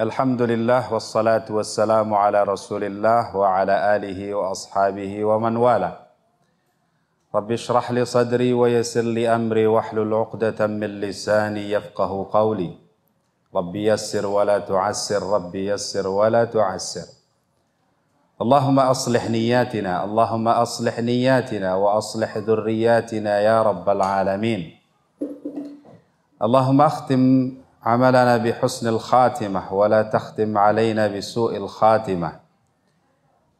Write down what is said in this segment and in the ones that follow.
الحمد لله والصلاة والسلام على رسول الله وعلى آله وأصحابه ومن والاه رب اشرح لي صدري ويسر لي أمري واحلل عقدة من لساني يفقه قولي ربي يسر ولا تعسر ربي يسر ولا تعسر اللهم أصلح نياتنا اللهم أصلح نياتنا وأصلح ذرياتنا يا رب العالمين اللهم أختم عملنا بحسن الخاتمة ولا تختم علينا بسوء الخاتمة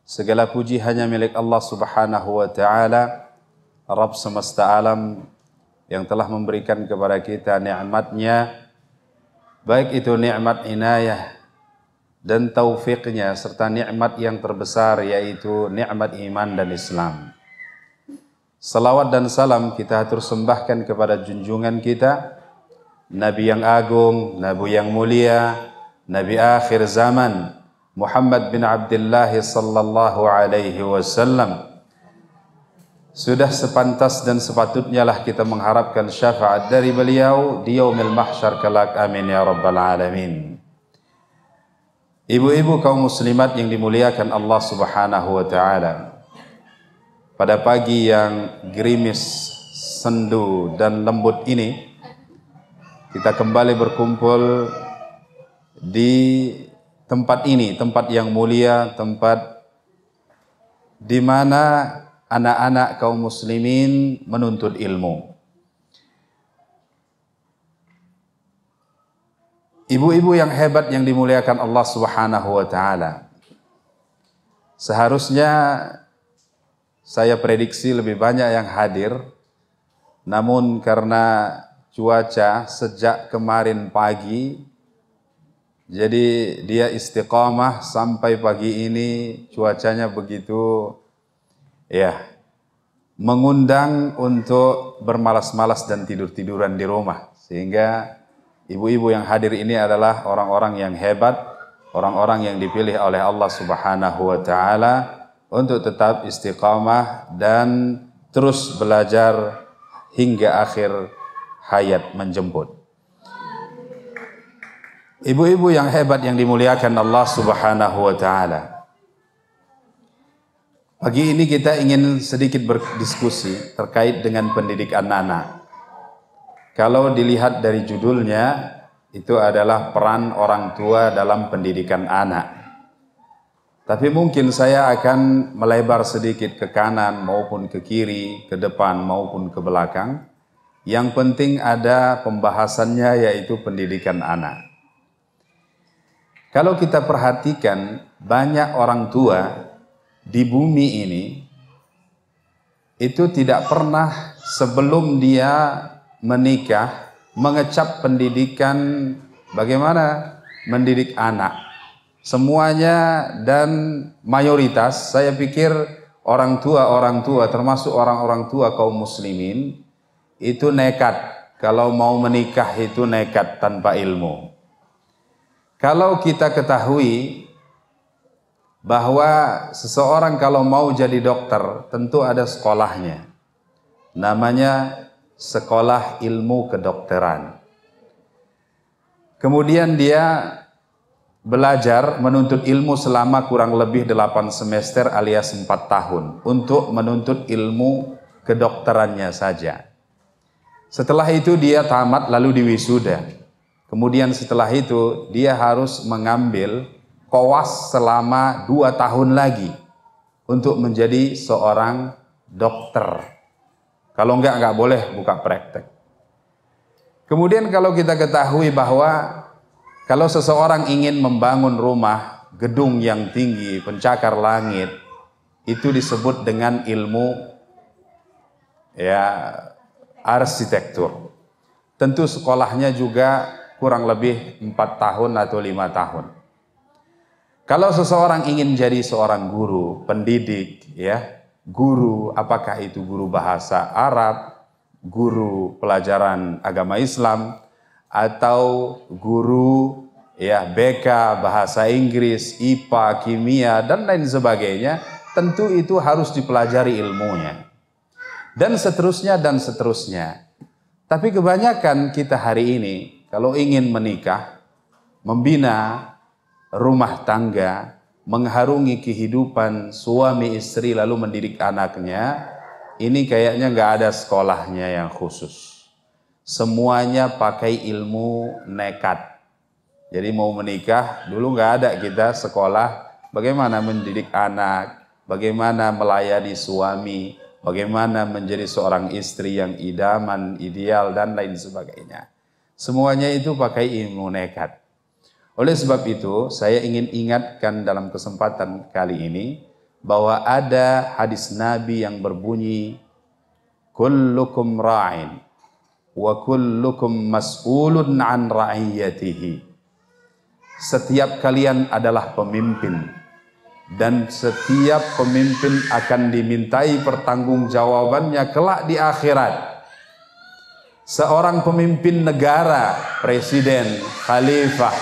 Segala puji hanya milik Allah Subhanahu wa taala, Rabb semesta alam yang telah memberikan kepada kita nikmatnya baik itu nikmat inayah dan taufiknya serta nikmat yang terbesar yaitu nikmat iman dan Islam. Salawat dan salam kita tersembahkan sembahkan kepada junjungan kita, Nabi yang agung, Nabi yang mulia, Nabi akhir zaman Muhammad bin Abdullah sallallahu alaihi wasallam. Sudah sepantas dan sepatutnya lah kita mengharapkan syafaat dari beliau di yaumil mahsyar kelak. Amin ya rabbal alamin. Ibu-ibu kaum muslimat yang dimuliakan Allah Subhanahu wa taala. Pada pagi yang gerimis, sendu dan lembut ini, Kita kembali berkumpul di tempat ini, tempat yang mulia, tempat di mana anak-anak kaum muslimin menuntut ilmu. Ibu-ibu yang hebat yang dimuliakan Allah Subhanahu wa taala. Seharusnya saya prediksi lebih banyak yang hadir. Namun karena cuaca sejak kemarin pagi. Jadi dia istiqomah sampai pagi ini cuacanya begitu ya mengundang untuk bermalas-malas dan tidur-tiduran di rumah. Sehingga ibu-ibu yang hadir ini adalah orang-orang yang hebat, orang-orang yang dipilih oleh Allah Subhanahu wa taala untuk tetap istiqamah dan terus belajar hingga akhir hayat menjemput. Ibu-ibu yang hebat yang dimuliakan Allah Subhanahu wa taala. Pagi ini kita ingin sedikit berdiskusi terkait dengan pendidikan anak. Kalau dilihat dari judulnya itu adalah peran orang tua dalam pendidikan anak. Tapi mungkin saya akan melebar sedikit ke kanan maupun ke kiri, ke depan maupun ke belakang yang penting ada pembahasannya yaitu pendidikan anak. Kalau kita perhatikan banyak orang tua di bumi ini itu tidak pernah sebelum dia menikah mengecap pendidikan bagaimana mendidik anak. Semuanya dan mayoritas saya pikir orang tua-orang tua termasuk orang-orang tua kaum muslimin itu nekat. Kalau mau menikah itu nekat tanpa ilmu. Kalau kita ketahui bahwa seseorang kalau mau jadi dokter tentu ada sekolahnya. Namanya Sekolah Ilmu Kedokteran. Kemudian dia belajar menuntut ilmu selama kurang lebih 8 semester alias 4 tahun untuk menuntut ilmu kedokterannya saja. Setelah itu dia tamat lalu diwisuda. Kemudian setelah itu dia harus mengambil koas selama dua tahun lagi untuk menjadi seorang dokter. Kalau enggak, enggak boleh buka praktek. Kemudian kalau kita ketahui bahwa kalau seseorang ingin membangun rumah, gedung yang tinggi, pencakar langit, itu disebut dengan ilmu ya arsitektur. Tentu sekolahnya juga kurang lebih 4 tahun atau lima tahun. Kalau seseorang ingin jadi seorang guru, pendidik, ya, guru, apakah itu guru bahasa Arab, guru pelajaran agama Islam, atau guru ya BK bahasa Inggris, IPA, kimia dan lain sebagainya, tentu itu harus dipelajari ilmunya dan seterusnya dan seterusnya. Tapi kebanyakan kita hari ini kalau ingin menikah, membina rumah tangga, mengharungi kehidupan suami istri lalu mendidik anaknya, ini kayaknya nggak ada sekolahnya yang khusus. Semuanya pakai ilmu nekat. Jadi mau menikah dulu nggak ada kita sekolah bagaimana mendidik anak, bagaimana melayani suami, bagaimana menjadi seorang istri yang idaman, ideal dan lain sebagainya. Semuanya itu pakai ilmu nekat. Oleh sebab itu, saya ingin ingatkan dalam kesempatan kali ini bahwa ada hadis Nabi yang berbunyi kullukum ra'in wa kullukum mas'ulun an ra'iyatihi. Setiap kalian adalah pemimpin dan setiap pemimpin akan dimintai pertanggungjawabannya kelak di akhirat. Seorang pemimpin negara, presiden, khalifah,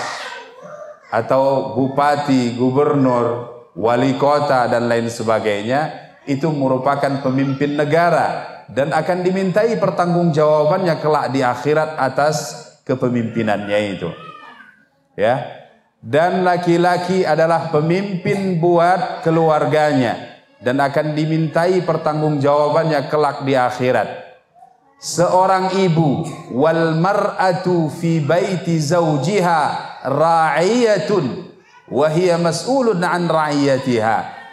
atau bupati, gubernur, wali kota, dan lain sebagainya, itu merupakan pemimpin negara dan akan dimintai pertanggungjawabannya kelak di akhirat atas kepemimpinannya itu. Ya, dan laki-laki adalah pemimpin buat keluarganya dan akan dimintai pertanggungjawabannya kelak di akhirat. Seorang ibu wal mar'atu fi baiti zaujiha ra'iyatun wa hiya mas'ulun an ra'iyatiha.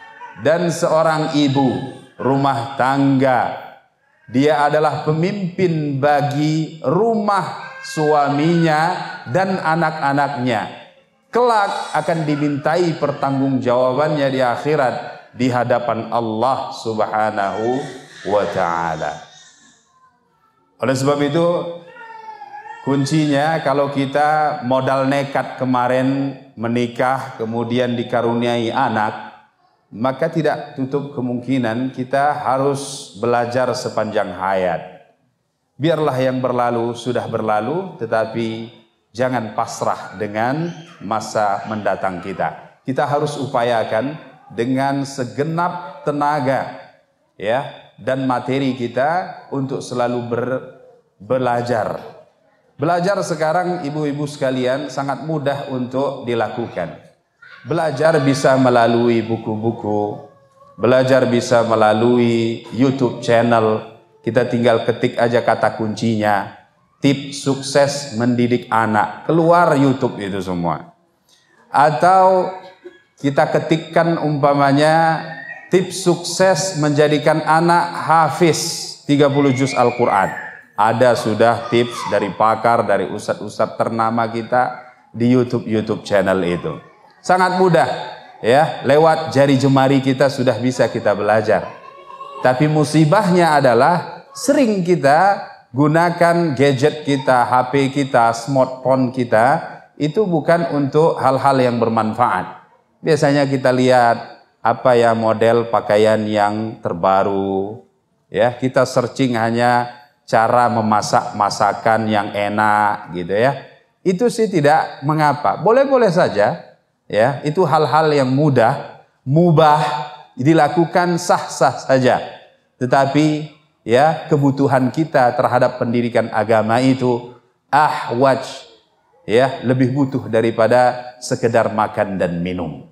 Dan seorang ibu rumah tangga dia adalah pemimpin bagi rumah suaminya dan anak-anaknya kelak akan dimintai pertanggungjawabannya di akhirat di hadapan Allah Subhanahu wa taala. Oleh sebab itu kuncinya kalau kita modal nekat kemarin menikah kemudian dikaruniai anak maka tidak tutup kemungkinan kita harus belajar sepanjang hayat. Biarlah yang berlalu sudah berlalu tetapi Jangan pasrah dengan masa mendatang kita. Kita harus upayakan dengan segenap tenaga ya dan materi kita untuk selalu ber, belajar. Belajar sekarang ibu-ibu sekalian sangat mudah untuk dilakukan. Belajar bisa melalui buku-buku, belajar bisa melalui YouTube channel. Kita tinggal ketik aja kata kuncinya, Tip sukses mendidik anak. Keluar YouTube itu semua. Atau kita ketikkan umpamanya tip sukses menjadikan anak hafiz 30 juz Al-Qur'an. Ada sudah tips dari pakar, dari ustad-ustad ternama kita di YouTube YouTube channel itu. Sangat mudah ya, lewat jari jemari kita sudah bisa kita belajar. Tapi musibahnya adalah sering kita gunakan gadget kita, HP kita, smartphone kita itu bukan untuk hal-hal yang bermanfaat. Biasanya kita lihat apa ya model pakaian yang terbaru, ya kita searching hanya cara memasak masakan yang enak gitu ya. Itu sih tidak mengapa, boleh-boleh saja ya. Itu hal-hal yang mudah, mubah dilakukan sah-sah saja. Tetapi ya kebutuhan kita terhadap pendidikan agama itu ahwaj ya lebih butuh daripada sekedar makan dan minum.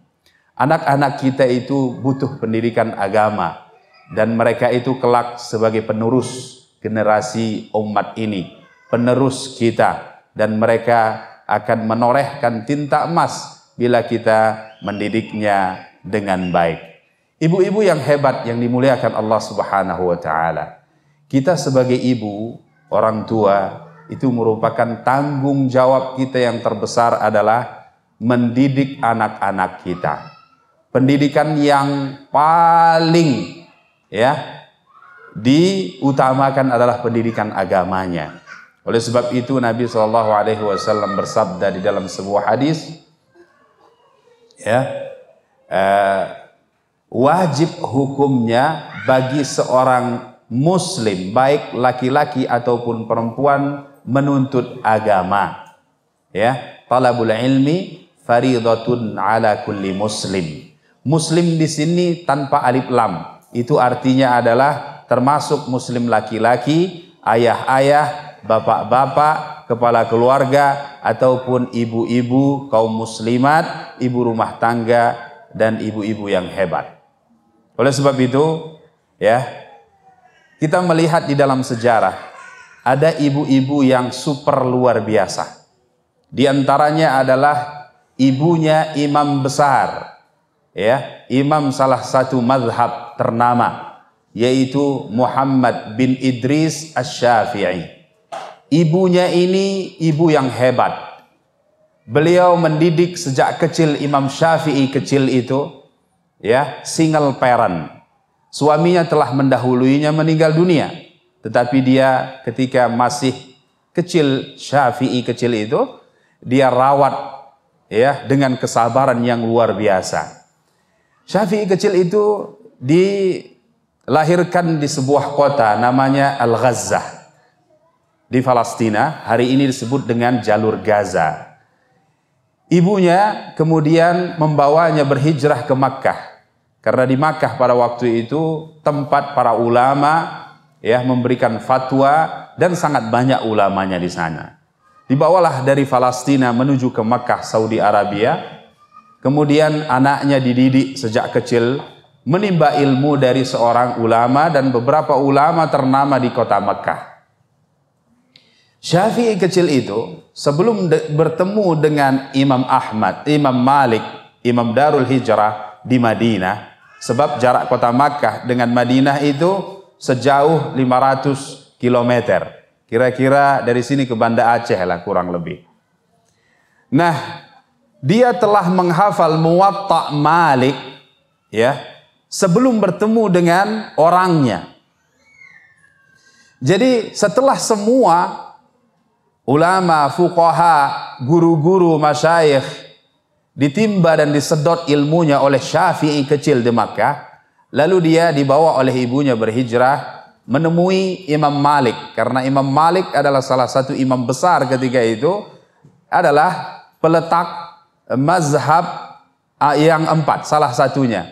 Anak-anak kita itu butuh pendidikan agama dan mereka itu kelak sebagai penerus generasi umat ini, penerus kita dan mereka akan menorehkan tinta emas bila kita mendidiknya dengan baik. Ibu-ibu yang hebat yang dimuliakan Allah Subhanahu wa taala. Kita sebagai ibu, orang tua, itu merupakan tanggung jawab kita yang terbesar adalah mendidik anak-anak kita. Pendidikan yang paling ya diutamakan adalah pendidikan agamanya. Oleh sebab itu Nabi Shallallahu Alaihi Wasallam bersabda di dalam sebuah hadis, ya eh, wajib hukumnya bagi seorang muslim baik laki-laki ataupun perempuan menuntut agama ya talabul ilmi faridatun ala kulli muslim muslim di sini tanpa alif lam itu artinya adalah termasuk muslim laki-laki ayah-ayah bapak-bapak kepala keluarga ataupun ibu-ibu kaum muslimat ibu rumah tangga dan ibu-ibu yang hebat oleh sebab itu ya kita melihat di dalam sejarah ada ibu-ibu yang super luar biasa. Di antaranya adalah ibunya imam besar, ya, imam salah satu mazhab ternama yaitu Muhammad bin Idris Asy-Syafi'i. Ibunya ini ibu yang hebat. Beliau mendidik sejak kecil Imam Syafi'i kecil itu ya single parent Suaminya telah mendahuluinya meninggal dunia. Tetapi dia ketika masih kecil, Syafi'i kecil itu, dia rawat ya dengan kesabaran yang luar biasa. Syafi'i kecil itu dilahirkan di sebuah kota namanya al Gaza di Palestina, hari ini disebut dengan jalur Gaza. Ibunya kemudian membawanya berhijrah ke Makkah. Karena di Makkah pada waktu itu tempat para ulama ya memberikan fatwa dan sangat banyak ulamanya di sana. Dibawalah dari Palestina menuju ke Makkah Saudi Arabia. Kemudian anaknya dididik sejak kecil menimba ilmu dari seorang ulama dan beberapa ulama ternama di kota Makkah. Syafi'i kecil itu sebelum de bertemu dengan Imam Ahmad, Imam Malik, Imam Darul Hijrah di Madinah, Sebab jarak kota Makkah dengan Madinah itu sejauh 500 km. Kira-kira dari sini ke Banda Aceh lah kurang lebih. Nah, dia telah menghafal Muwatta Malik ya sebelum bertemu dengan orangnya. Jadi setelah semua ulama, fuqaha, guru-guru, masyayikh ditimba dan disedot ilmunya oleh Syafi'i kecil di Makkah. Lalu dia dibawa oleh ibunya berhijrah menemui Imam Malik karena Imam Malik adalah salah satu imam besar ketika itu adalah peletak mazhab ah, yang empat salah satunya.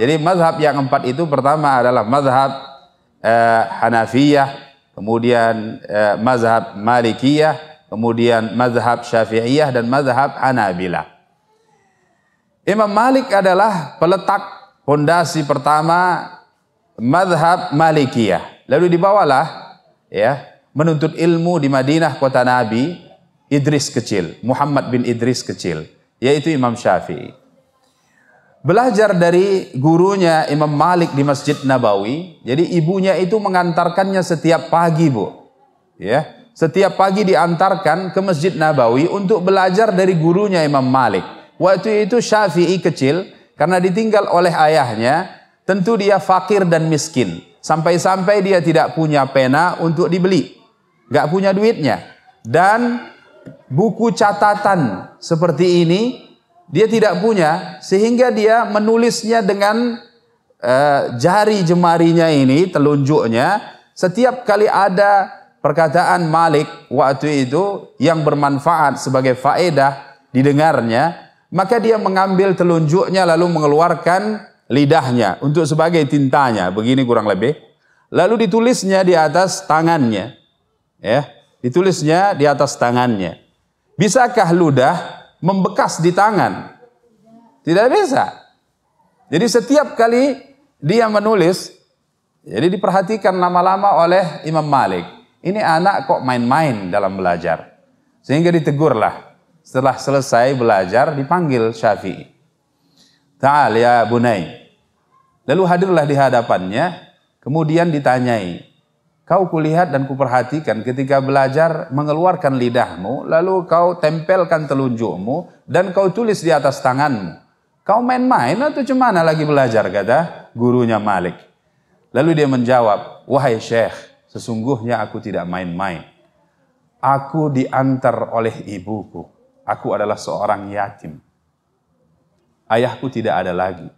Jadi mazhab yang empat itu pertama adalah mazhab eh, Hanafiyah, kemudian eh, mazhab Malikiyah, kemudian mazhab Syafi'iyah dan mazhab Hanabilah. Imam Malik adalah peletak fondasi pertama madhab Malikiyah. Lalu dibawalah ya menuntut ilmu di Madinah kota Nabi Idris kecil, Muhammad bin Idris kecil, yaitu Imam Syafi'i. Belajar dari gurunya Imam Malik di Masjid Nabawi. Jadi ibunya itu mengantarkannya setiap pagi, Bu. Ya, setiap pagi diantarkan ke Masjid Nabawi untuk belajar dari gurunya Imam Malik. Waktu itu Syafi'i kecil karena ditinggal oleh ayahnya, tentu dia fakir dan miskin. Sampai-sampai dia tidak punya pena untuk dibeli. Gak punya duitnya. Dan buku catatan seperti ini dia tidak punya sehingga dia menulisnya dengan uh, jari jemarinya ini telunjuknya setiap kali ada perkataan Malik waktu itu yang bermanfaat sebagai faedah didengarnya maka dia mengambil telunjuknya lalu mengeluarkan lidahnya untuk sebagai tintanya, begini kurang lebih. Lalu ditulisnya di atas tangannya. Ya, ditulisnya di atas tangannya. Bisakah ludah membekas di tangan? Tidak bisa. Jadi setiap kali dia menulis, jadi diperhatikan lama-lama oleh Imam Malik. Ini anak kok main-main dalam belajar. Sehingga ditegurlah. Setelah selesai belajar dipanggil Syafi'i. Ta'al ya bunai. Lalu hadirlah di hadapannya, kemudian ditanyai, Kau kulihat dan kuperhatikan ketika belajar mengeluarkan lidahmu, lalu kau tempelkan telunjukmu dan kau tulis di atas tanganmu. Kau main-main atau cemana lagi belajar, kata gurunya Malik. Lalu dia menjawab, wahai syekh, sesungguhnya aku tidak main-main. Aku diantar oleh ibuku aku adalah seorang yatim. Ayahku tidak ada lagi.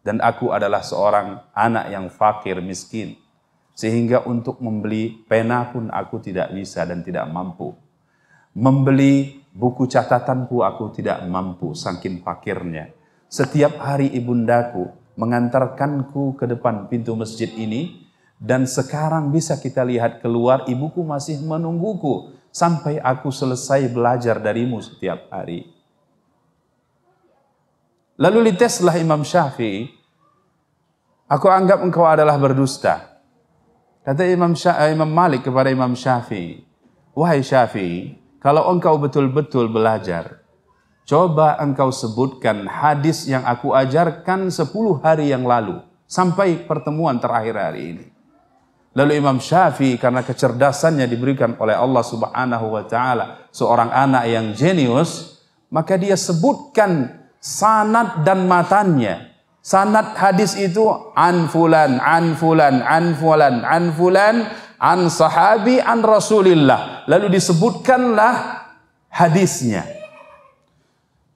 Dan aku adalah seorang anak yang fakir, miskin. Sehingga untuk membeli pena pun aku tidak bisa dan tidak mampu. Membeli buku catatanku aku tidak mampu, saking fakirnya. Setiap hari ibundaku mengantarkanku ke depan pintu masjid ini dan sekarang bisa kita lihat keluar ibuku masih menungguku sampai aku selesai belajar darimu setiap hari. Lalu liteslah Imam Syafi'i, aku anggap engkau adalah berdusta. Kata Imam, eh, Imam Malik kepada Imam Syafi'i, wahai Syafi'i, kalau engkau betul-betul belajar, coba engkau sebutkan hadis yang aku ajarkan 10 hari yang lalu sampai pertemuan terakhir hari ini. Lalu Imam Syafi'i karena kecerdasannya diberikan oleh Allah Subhanahu wa taala, seorang anak yang jenius, maka dia sebutkan sanad dan matannya. Sanad hadis itu an fulan, an fulan, an fulan, an fulan, an sahabi, an Rasulillah. Lalu disebutkanlah hadisnya.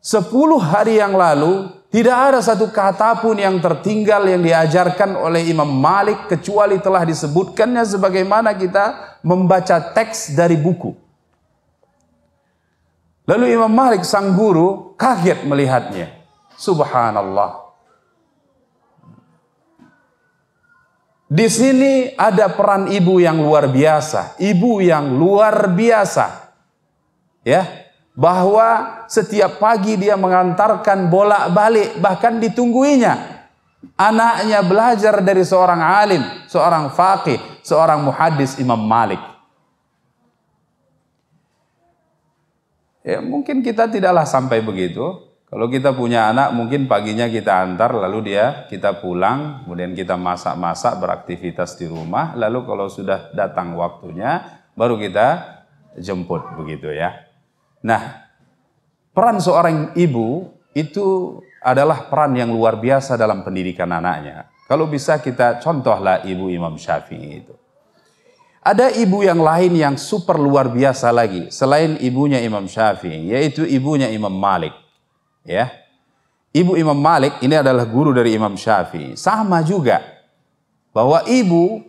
Sepuluh hari yang lalu tidak ada satu kata pun yang tertinggal yang diajarkan oleh Imam Malik kecuali telah disebutkannya sebagaimana kita membaca teks dari buku. Lalu Imam Malik sang guru kaget melihatnya. Subhanallah. Di sini ada peran ibu yang luar biasa, ibu yang luar biasa. Ya, bahwa setiap pagi dia mengantarkan bolak-balik bahkan ditungguinya anaknya belajar dari seorang alim, seorang faqih, seorang muhaddis Imam Malik. Ya, mungkin kita tidaklah sampai begitu. Kalau kita punya anak, mungkin paginya kita antar, lalu dia kita pulang, kemudian kita masak-masak, beraktivitas di rumah, lalu kalau sudah datang waktunya, baru kita jemput begitu ya. Nah, peran seorang ibu itu adalah peran yang luar biasa dalam pendidikan anaknya. Kalau bisa kita contohlah ibu Imam Syafi'i itu. Ada ibu yang lain yang super luar biasa lagi selain ibunya Imam Syafi'i, yaitu ibunya Imam Malik. Ya. Ibu Imam Malik ini adalah guru dari Imam Syafi'i. Sama juga bahwa ibu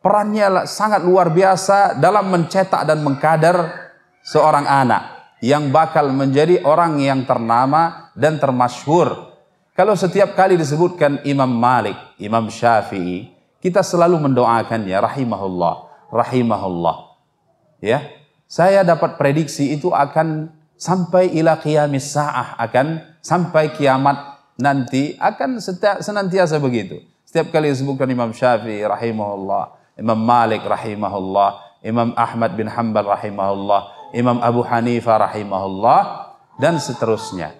perannya sangat luar biasa dalam mencetak dan mengkader seorang anak yang bakal menjadi orang yang ternama dan termasyhur. Kalau setiap kali disebutkan Imam Malik, Imam Syafi'i, kita selalu mendoakannya rahimahullah, rahimahullah. Ya. Saya dapat prediksi itu akan sampai ila qiyamis saah akan sampai kiamat nanti akan senantiasa begitu. Setiap kali disebutkan Imam Syafi'i rahimahullah, Imam Malik rahimahullah, Imam Ahmad bin Hanbal rahimahullah, Imam Abu Hanifah rahimahullah dan seterusnya.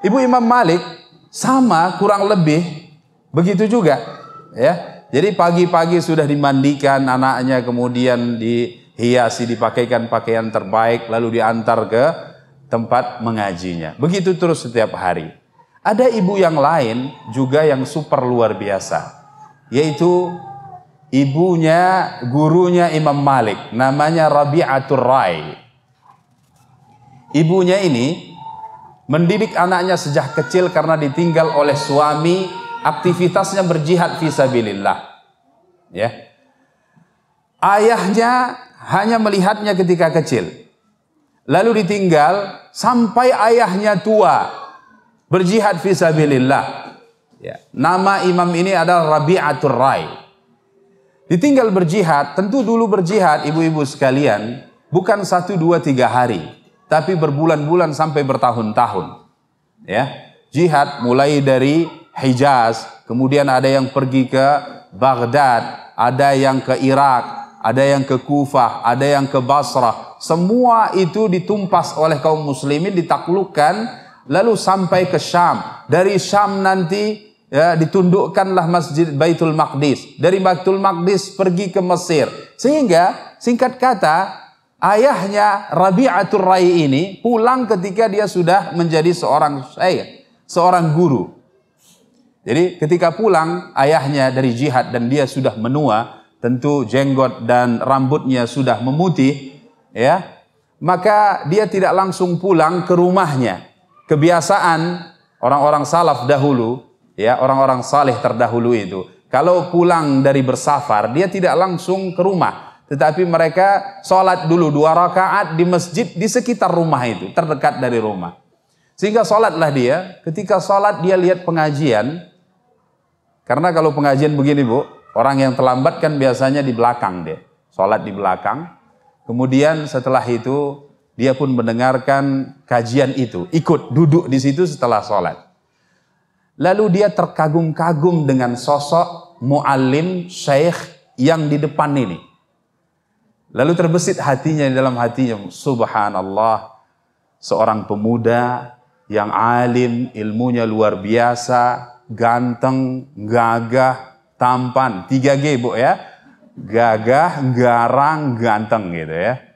Ibu Imam Malik sama kurang lebih begitu juga ya. Jadi pagi-pagi sudah dimandikan anaknya kemudian dihiasi dipakaikan pakaian terbaik lalu diantar ke tempat mengajinya. Begitu terus setiap hari. Ada ibu yang lain juga yang super luar biasa yaitu ibunya gurunya Imam Malik namanya Rabi'atul Rai ibunya ini mendidik anaknya sejak kecil karena ditinggal oleh suami aktivitasnya berjihad visabilillah ya ayahnya hanya melihatnya ketika kecil lalu ditinggal sampai ayahnya tua berjihad visabilillah ya. nama imam ini adalah Rabi'atul Rai Ditinggal berjihad, tentu dulu berjihad ibu-ibu sekalian, bukan satu, dua, tiga hari, tapi berbulan-bulan sampai bertahun-tahun. Ya, jihad mulai dari Hijaz, kemudian ada yang pergi ke Baghdad, ada yang ke Irak, ada yang ke Kufah, ada yang ke Basrah. Semua itu ditumpas oleh kaum muslimin, ditaklukkan, lalu sampai ke Syam. Dari Syam nanti ya, ditundukkanlah masjid Baitul Maqdis. Dari Baitul Maqdis pergi ke Mesir. Sehingga singkat kata ayahnya Rabi'atul Rai ini pulang ketika dia sudah menjadi seorang eh seorang guru. Jadi ketika pulang ayahnya dari jihad dan dia sudah menua, tentu jenggot dan rambutnya sudah memutih, ya. Maka dia tidak langsung pulang ke rumahnya. Kebiasaan orang-orang salaf dahulu ya orang-orang saleh terdahulu itu. Kalau pulang dari bersafar, dia tidak langsung ke rumah, tetapi mereka sholat dulu dua rakaat di masjid di sekitar rumah itu, terdekat dari rumah. Sehingga sholatlah dia. Ketika sholat dia lihat pengajian, karena kalau pengajian begini bu, orang yang terlambat kan biasanya di belakang deh, sholat di belakang. Kemudian setelah itu dia pun mendengarkan kajian itu, ikut duduk di situ setelah sholat. Lalu dia terkagum-kagum dengan sosok muallim syekh yang di depan ini. Lalu terbesit hatinya di dalam hatinya, subhanallah, seorang pemuda yang alim, ilmunya luar biasa, ganteng, gagah, tampan, 3G Bu ya. Gagah, garang, ganteng gitu ya.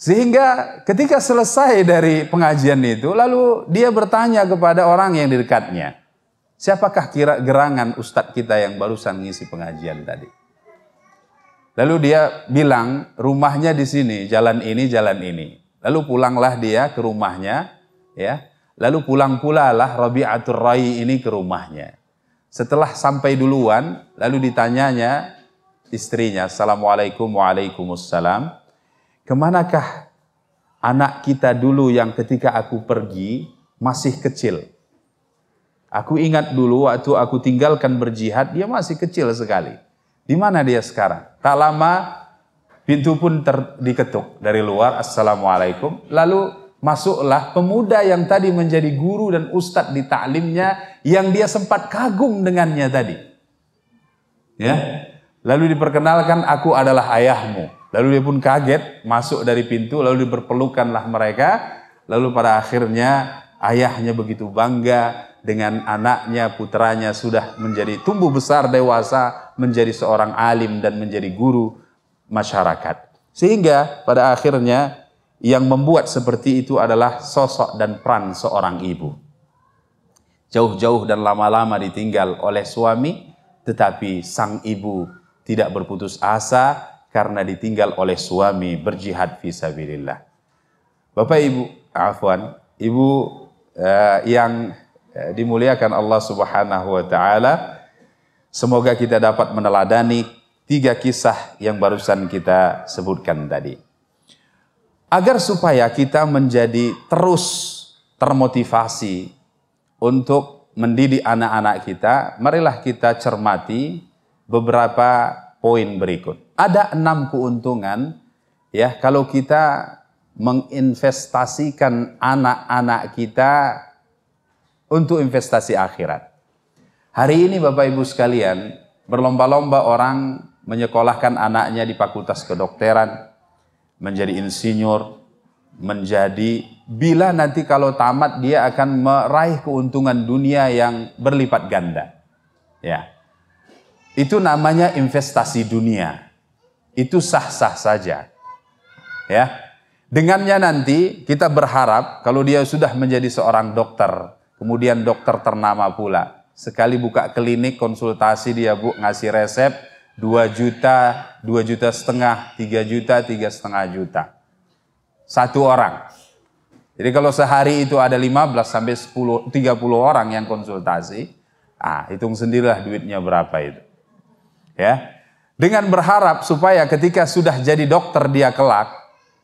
Sehingga ketika selesai dari pengajian itu, lalu dia bertanya kepada orang yang di dekatnya, siapakah kira gerangan ustadz kita yang barusan ngisi pengajian tadi? Lalu dia bilang, rumahnya di sini, jalan ini, jalan ini. Lalu pulanglah dia ke rumahnya, ya. Lalu pulang pula lah Rabi'atul Rai ini ke rumahnya. Setelah sampai duluan, lalu ditanyanya istrinya, Assalamualaikum, Waalaikumsalam kemanakah anak kita dulu yang ketika aku pergi masih kecil? Aku ingat dulu waktu aku tinggalkan berjihad, dia masih kecil sekali. Di mana dia sekarang? Tak lama pintu pun ter, diketuk dari luar, Assalamualaikum. Lalu masuklah pemuda yang tadi menjadi guru dan ustadz di taklimnya yang dia sempat kagum dengannya tadi. Ya. Lalu diperkenalkan aku adalah ayahmu. Lalu dia pun kaget masuk dari pintu, lalu diperpelukanlah mereka. Lalu pada akhirnya ayahnya begitu bangga dengan anaknya, putranya sudah menjadi tumbuh besar, dewasa, menjadi seorang alim dan menjadi guru masyarakat. Sehingga pada akhirnya yang membuat seperti itu adalah sosok dan peran seorang ibu. Jauh-jauh dan lama-lama ditinggal oleh suami, tetapi sang ibu tidak berputus asa, karena ditinggal oleh suami berjihad visabilillah. Bapak Ibu, afwan, Ibu uh, yang eh, dimuliakan Allah Subhanahu wa taala, semoga kita dapat meneladani tiga kisah yang barusan kita sebutkan tadi. Agar supaya kita menjadi terus termotivasi untuk mendidik anak-anak kita, marilah kita cermati beberapa poin berikut. Ada enam keuntungan ya kalau kita menginvestasikan anak-anak kita untuk investasi akhirat. Hari ini Bapak Ibu sekalian, berlomba-lomba orang menyekolahkan anaknya di fakultas kedokteran, menjadi insinyur, menjadi bila nanti kalau tamat dia akan meraih keuntungan dunia yang berlipat ganda. Ya. Itu namanya investasi dunia itu sah-sah saja. Ya. Dengannya nanti kita berharap kalau dia sudah menjadi seorang dokter, kemudian dokter ternama pula. Sekali buka klinik konsultasi dia Bu ngasih resep 2 juta, 2 juta setengah, 3 juta, tiga setengah juta. Satu orang. Jadi kalau sehari itu ada 15 sampai 10, 30 orang yang konsultasi, ah hitung sendirilah duitnya berapa itu. Ya, dengan berharap supaya ketika sudah jadi dokter dia kelak,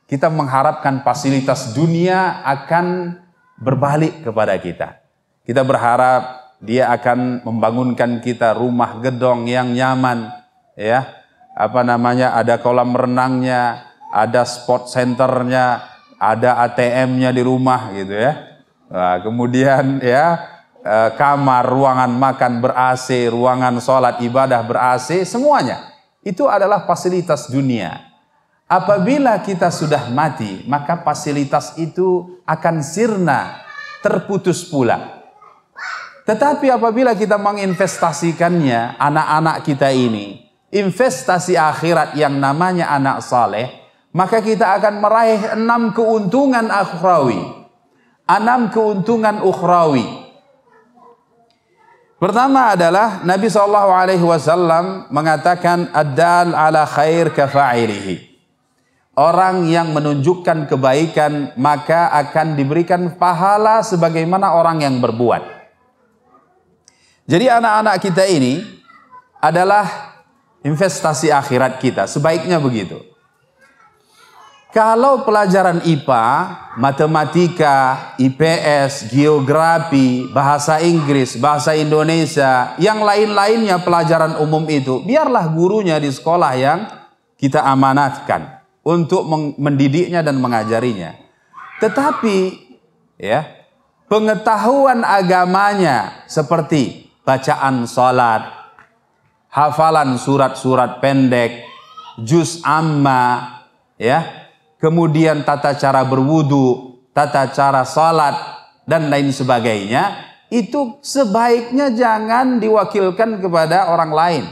kita mengharapkan fasilitas dunia akan berbalik kepada kita. Kita berharap dia akan membangunkan kita rumah gedong yang nyaman, ya. Apa namanya? Ada kolam renangnya, ada sport centernya, ada ATM-nya di rumah gitu ya. Nah, kemudian ya eh, kamar, ruangan makan ber AC, ruangan sholat ibadah ber AC, semuanya itu adalah fasilitas dunia. Apabila kita sudah mati, maka fasilitas itu akan sirna, terputus pula. Tetapi apabila kita menginvestasikannya, anak-anak kita ini, investasi akhirat yang namanya anak saleh, maka kita akan meraih enam keuntungan akhrawi, enam keuntungan ukhrawi. Pertama adalah Nabi Shallallahu Alaihi Wasallam mengatakan adal ala khair kafairihi. Orang yang menunjukkan kebaikan maka akan diberikan pahala sebagaimana orang yang berbuat. Jadi anak-anak kita ini adalah investasi akhirat kita. Sebaiknya begitu. Kalau pelajaran IPA, matematika, IPS, geografi, bahasa Inggris, bahasa Indonesia, yang lain-lainnya pelajaran umum itu, biarlah gurunya di sekolah yang kita amanatkan untuk mendidiknya dan mengajarinya. Tetapi ya, pengetahuan agamanya seperti bacaan salat, hafalan surat-surat pendek, juz amma, ya, kemudian tata cara berwudu, tata cara salat dan lain sebagainya, itu sebaiknya jangan diwakilkan kepada orang lain.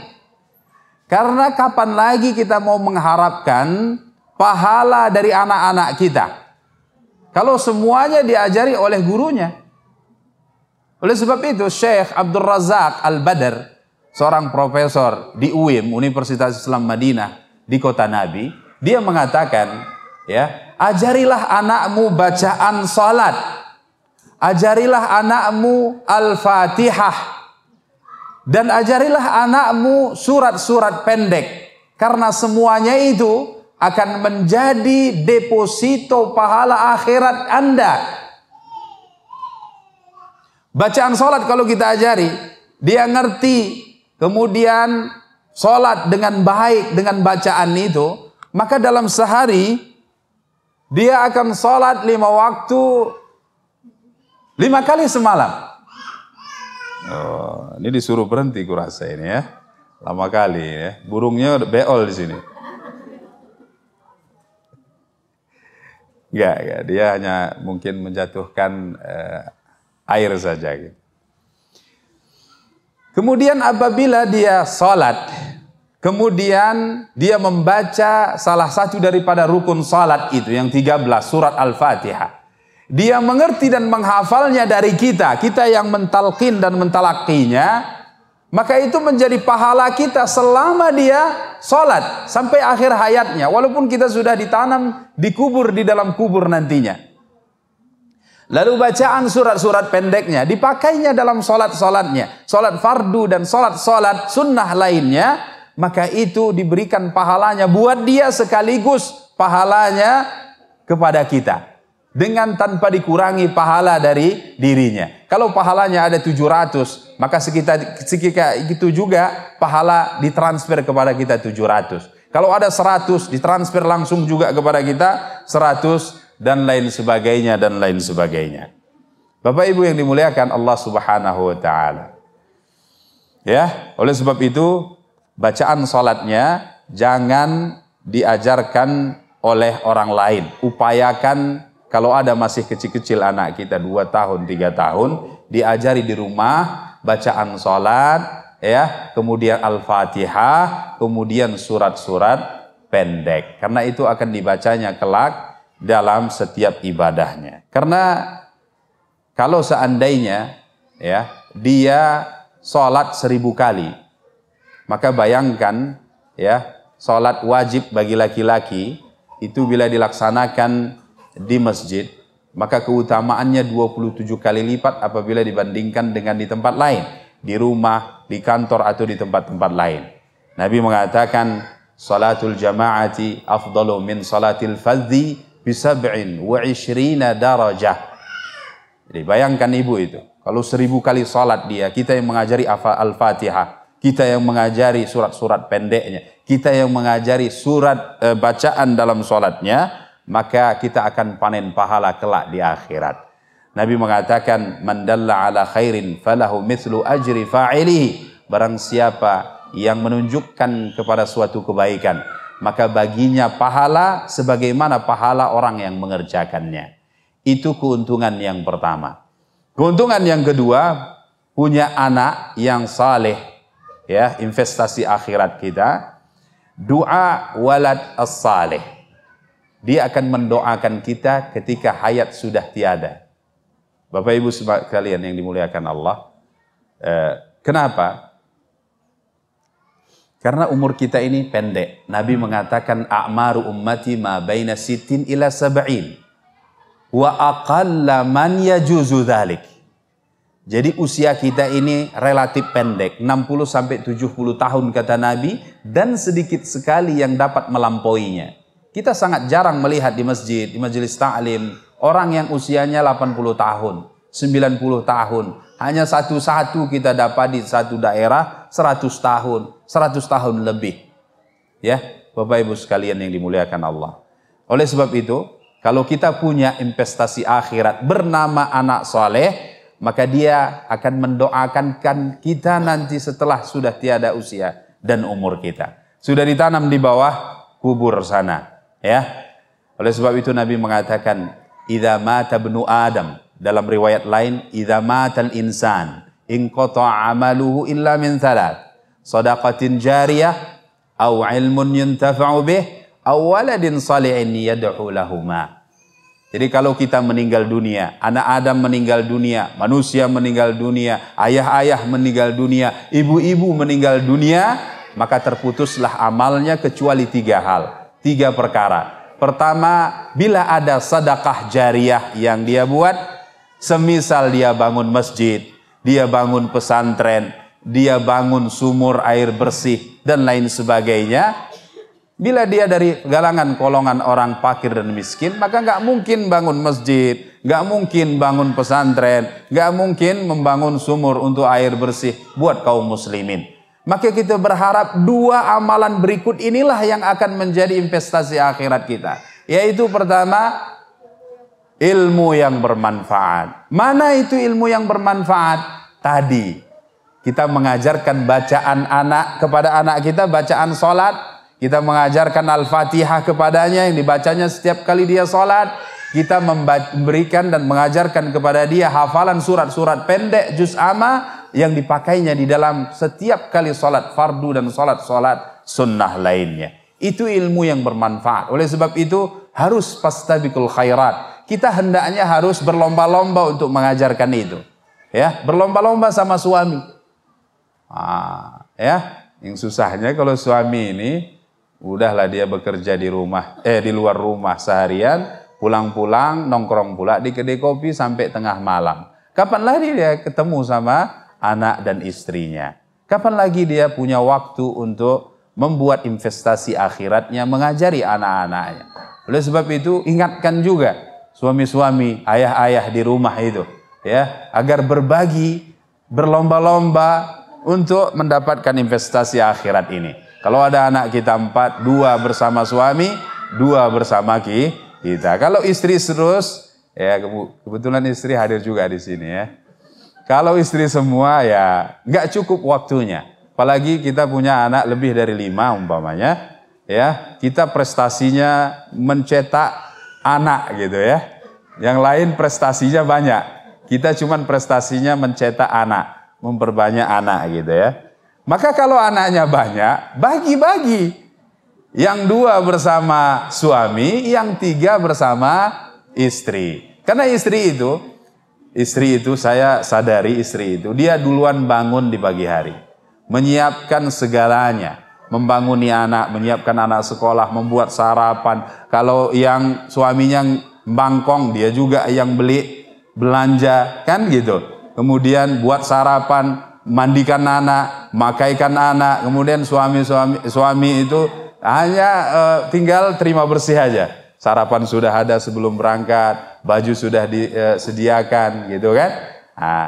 Karena kapan lagi kita mau mengharapkan pahala dari anak-anak kita? Kalau semuanya diajari oleh gurunya. Oleh sebab itu Syekh Abdul Razak Al-Badr, seorang profesor di UIM, Universitas Islam Madinah, di kota Nabi, dia mengatakan Ya, ajarilah anakmu bacaan salat. Ajarilah anakmu Al-Fatihah. Dan ajarilah anakmu surat-surat pendek. Karena semuanya itu akan menjadi deposito pahala akhirat Anda. Bacaan salat kalau kita ajari, dia ngerti. Kemudian salat dengan baik, dengan bacaan itu. Maka dalam sehari, dia akan sholat lima waktu lima kali semalam. Oh, ini disuruh berhenti kurasa ini ya. Lama kali ya. Burungnya beol di sini. Enggak, enggak. Dia hanya mungkin menjatuhkan eh, air saja gitu. Kemudian apabila dia sholat, Kemudian dia membaca salah satu daripada rukun salat itu yang 13 surat Al-Fatihah. Dia mengerti dan menghafalnya dari kita, kita yang mentalkin dan mentalakinya, maka itu menjadi pahala kita selama dia salat sampai akhir hayatnya walaupun kita sudah ditanam dikubur di dalam kubur nantinya. Lalu bacaan surat-surat pendeknya dipakainya dalam salat-salatnya, salat fardu dan salat-salat sunnah lainnya maka itu diberikan pahalanya buat dia sekaligus pahalanya kepada kita dengan tanpa dikurangi pahala dari dirinya. Kalau pahalanya ada 700, maka sekitar sekitar itu juga pahala ditransfer kepada kita 700. Kalau ada 100 ditransfer langsung juga kepada kita 100 dan lain sebagainya dan lain sebagainya. Bapak Ibu yang dimuliakan Allah Subhanahu wa taala. Ya, oleh sebab itu bacaan salatnya jangan diajarkan oleh orang lain. Upayakan kalau ada masih kecil-kecil anak kita 2 tahun, 3 tahun, diajari di rumah bacaan salat ya, kemudian Al-Fatihah, kemudian surat-surat pendek. Karena itu akan dibacanya kelak dalam setiap ibadahnya. Karena kalau seandainya ya dia sholat seribu kali maka bayangkan ya, salat wajib bagi laki-laki itu bila dilaksanakan di masjid, maka keutamaannya 27 kali lipat apabila dibandingkan dengan di tempat lain, di rumah, di kantor atau di tempat-tempat lain. Nabi mengatakan salatul jama'ati afdalu min salatil fadzi bi sab'in wa ishrina darajah. Jadi bayangkan ibu itu, kalau seribu kali salat dia, kita yang mengajari Al-Fatihah, kita yang mengajari surat-surat pendeknya, kita yang mengajari surat e, bacaan dalam sholatnya, maka kita akan panen pahala kelak di akhirat. Nabi mengatakan, "Mandalla ala khairin falahu mithlu ajri fa'ilihi." Barang siapa yang menunjukkan kepada suatu kebaikan, maka baginya pahala sebagaimana pahala orang yang mengerjakannya. Itu keuntungan yang pertama. Keuntungan yang kedua, punya anak yang saleh ya investasi akhirat kita doa walad as dia akan mendoakan kita ketika hayat sudah tiada Bapak Ibu sekalian yang dimuliakan Allah eh, kenapa karena umur kita ini pendek Nabi mengatakan a'maru ummati ma baina sitin ila sab'in wa aqalla man yajuzu dhalik jadi usia kita ini relatif pendek, 60 sampai 70 tahun kata Nabi dan sedikit sekali yang dapat melampauinya. Kita sangat jarang melihat di masjid, di majelis taklim orang yang usianya 80 tahun, 90 tahun. Hanya satu-satu kita dapat di satu daerah 100 tahun, 100 tahun lebih. Ya, Bapak Ibu sekalian yang dimuliakan Allah. Oleh sebab itu, kalau kita punya investasi akhirat bernama anak soleh, maka dia akan mendoakan kita nanti setelah sudah tiada usia dan umur kita. Sudah ditanam di bawah kubur sana, ya. Oleh sebab itu Nabi mengatakan, "Idza mata ibnu Adam." Dalam riwayat lain, "Idza matal insan, in 'amaluhu illa min thalath: shadaqatin jariyah, aw 'ilmun yuntafa'u bih, aw waladin salihin yad'u lahumah. Jadi kalau kita meninggal dunia, anak Adam meninggal dunia, manusia meninggal dunia, ayah-ayah meninggal dunia, ibu-ibu meninggal dunia, maka terputuslah amalnya kecuali tiga hal, tiga perkara. Pertama, bila ada sedekah jariah yang dia buat, semisal dia bangun masjid, dia bangun pesantren, dia bangun sumur air bersih dan lain sebagainya, Bila dia dari galangan kolongan orang pakir dan miskin, maka nggak mungkin bangun masjid, nggak mungkin bangun pesantren, nggak mungkin membangun sumur untuk air bersih buat kaum muslimin. Maka kita berharap dua amalan berikut inilah yang akan menjadi investasi akhirat kita. Yaitu pertama, ilmu yang bermanfaat. Mana itu ilmu yang bermanfaat? Tadi kita mengajarkan bacaan anak kepada anak kita, bacaan sholat, kita mengajarkan Al-Fatihah kepadanya yang dibacanya setiap kali dia sholat. Kita memberikan dan mengajarkan kepada dia hafalan surat-surat pendek juz amma yang dipakainya di dalam setiap kali sholat fardu dan sholat-sholat sunnah lainnya. Itu ilmu yang bermanfaat. Oleh sebab itu harus pastabikul khairat. Kita hendaknya harus berlomba-lomba untuk mengajarkan itu. Ya, berlomba-lomba sama suami. Ah, ya, yang susahnya kalau suami ini Udahlah dia bekerja di rumah, eh di luar rumah seharian, pulang-pulang nongkrong pula di kedai kopi sampai tengah malam. Kapan lagi dia ketemu sama anak dan istrinya? Kapan lagi dia punya waktu untuk membuat investasi akhiratnya, mengajari anak-anaknya? Oleh sebab itu ingatkan juga suami-suami, ayah-ayah di rumah itu ya, agar berbagi, berlomba-lomba untuk mendapatkan investasi akhirat ini. Kalau ada anak kita empat, dua bersama suami, dua bersama kita. Kalau istri terus, ya kebetulan istri hadir juga di sini ya. Kalau istri semua ya nggak cukup waktunya. Apalagi kita punya anak lebih dari lima umpamanya, ya kita prestasinya mencetak anak gitu ya. Yang lain prestasinya banyak. Kita cuman prestasinya mencetak anak, memperbanyak anak gitu ya. Maka kalau anaknya banyak, bagi-bagi. Yang dua bersama suami, yang tiga bersama istri. Karena istri itu, istri itu saya sadari istri itu, dia duluan bangun di pagi hari. Menyiapkan segalanya membanguni anak, menyiapkan anak sekolah, membuat sarapan. Kalau yang suaminya bangkong, dia juga yang beli belanja, kan gitu. Kemudian buat sarapan, mandikan anak, makaikan anak, kemudian suami-suami suami itu hanya uh, tinggal terima bersih aja. Sarapan sudah ada sebelum berangkat, baju sudah disediakan eh, gitu kan. Nah,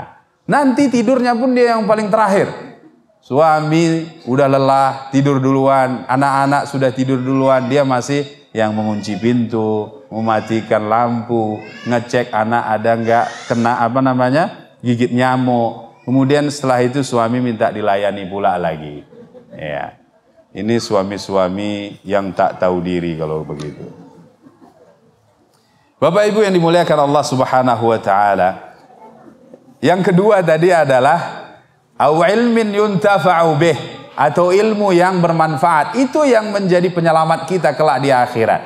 nanti tidurnya pun dia yang paling terakhir. Suami udah lelah, tidur duluan, anak-anak sudah tidur duluan, dia masih yang mengunci pintu, mematikan lampu, ngecek anak ada nggak kena apa namanya? gigit nyamuk, Kemudian setelah itu suami minta dilayani pula lagi. Ya. Ini suami-suami yang tak tahu diri kalau begitu. Bapak Ibu yang dimuliakan Allah Subhanahu wa taala. Yang kedua tadi adalah au ilmin yuntafa'u bih atau ilmu yang bermanfaat. Itu yang menjadi penyelamat kita kelak di akhirat.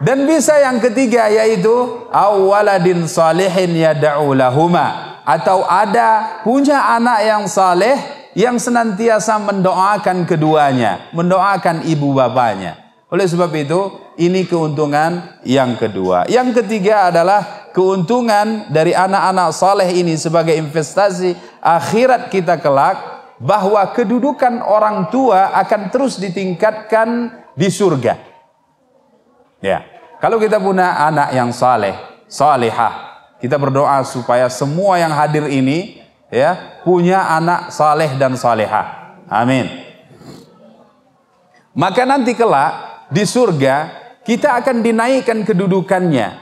Dan bisa yang ketiga yaitu awaladin salihin yad'u lahumah atau ada punya anak yang saleh yang senantiasa mendoakan keduanya, mendoakan ibu bapaknya. Oleh sebab itu, ini keuntungan yang kedua. Yang ketiga adalah keuntungan dari anak-anak saleh ini sebagai investasi akhirat kita kelak bahwa kedudukan orang tua akan terus ditingkatkan di surga. Ya. Kalau kita punya anak yang saleh, salihah, kita berdoa supaya semua yang hadir ini ya punya anak saleh dan saleha. Amin. Maka nanti kelak di surga kita akan dinaikkan kedudukannya.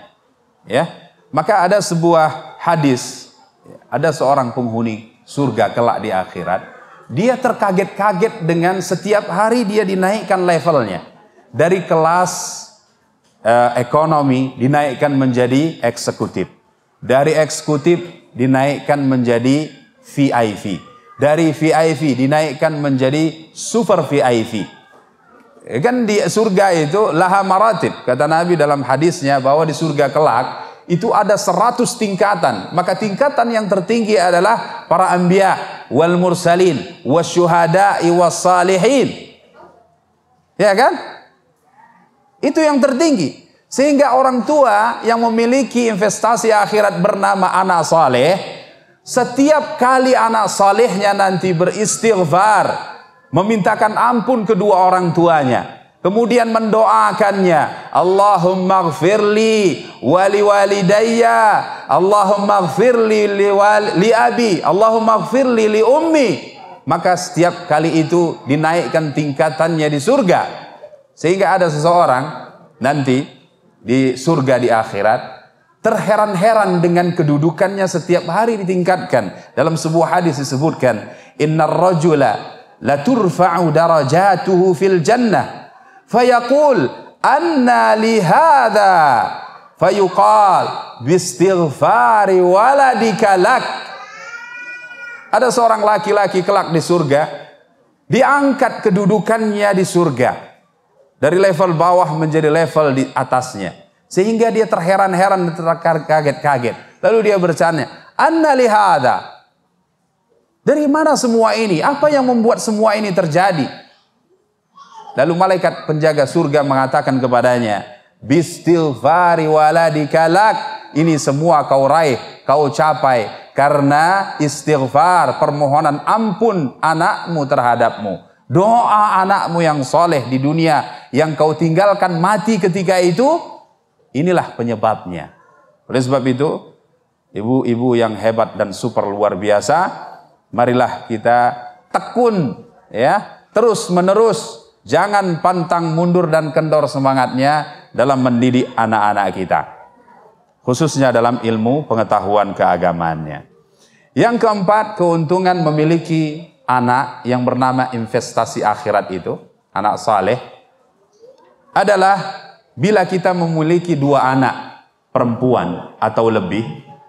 Ya. Maka ada sebuah hadis, ada seorang penghuni surga kelak di akhirat, dia terkaget-kaget dengan setiap hari dia dinaikkan levelnya. Dari kelas eh, ekonomi dinaikkan menjadi eksekutif dari eksekutif dinaikkan menjadi VIP. Dari VIP dinaikkan menjadi super VIP. Eh, kan di surga itu laha maratib. Kata Nabi dalam hadisnya bahwa di surga kelak itu ada seratus tingkatan. Maka tingkatan yang tertinggi adalah para anbiya wal mursalin wasyuhada'i was salihin. Ya kan? Itu yang tertinggi. Sehingga orang tua yang memiliki investasi akhirat bernama anak saleh setiap kali anak salehnya nanti beristighfar, memintakan ampun kedua orang tuanya, kemudian mendoakannya, Allahumma gfirli wali walidayya, Allahumma gfirli li, wali, li abi, Allahumma gfirli li ummi, maka setiap kali itu dinaikkan tingkatannya di surga. Sehingga ada seseorang nanti di surga di akhirat terheran-heran dengan kedudukannya setiap hari ditingkatkan. Dalam sebuah hadis disebutkan, "Innar rajula laturfa'u darajatuhu fil jannah." Fayaqul, "Anna lihada Fayuqal, "Bistighfari waladika lak." Ada seorang laki-laki kelak di surga, diangkat kedudukannya di surga dari level bawah menjadi level di atasnya. Sehingga dia terheran-heran dan terkaget-kaget. Lalu dia bercanda, Anna lihada. Dari mana semua ini? Apa yang membuat semua ini terjadi? Lalu malaikat penjaga surga mengatakan kepadanya, Bistilfari waladikalak. Ini semua kau raih, kau capai. Karena istighfar, permohonan ampun anakmu terhadapmu. Doa anakmu yang soleh di dunia yang kau tinggalkan mati ketika itu, inilah penyebabnya. Oleh sebab itu, ibu-ibu yang hebat dan super luar biasa, marilah kita tekun ya, terus menerus, jangan pantang mundur dan kendor semangatnya dalam mendidik anak-anak kita. Khususnya dalam ilmu pengetahuan keagamaannya. Yang keempat, keuntungan memiliki anak yang bernama investasi akhirat itu, anak saleh adalah bila kita memiliki dua anak perempuan atau lebih,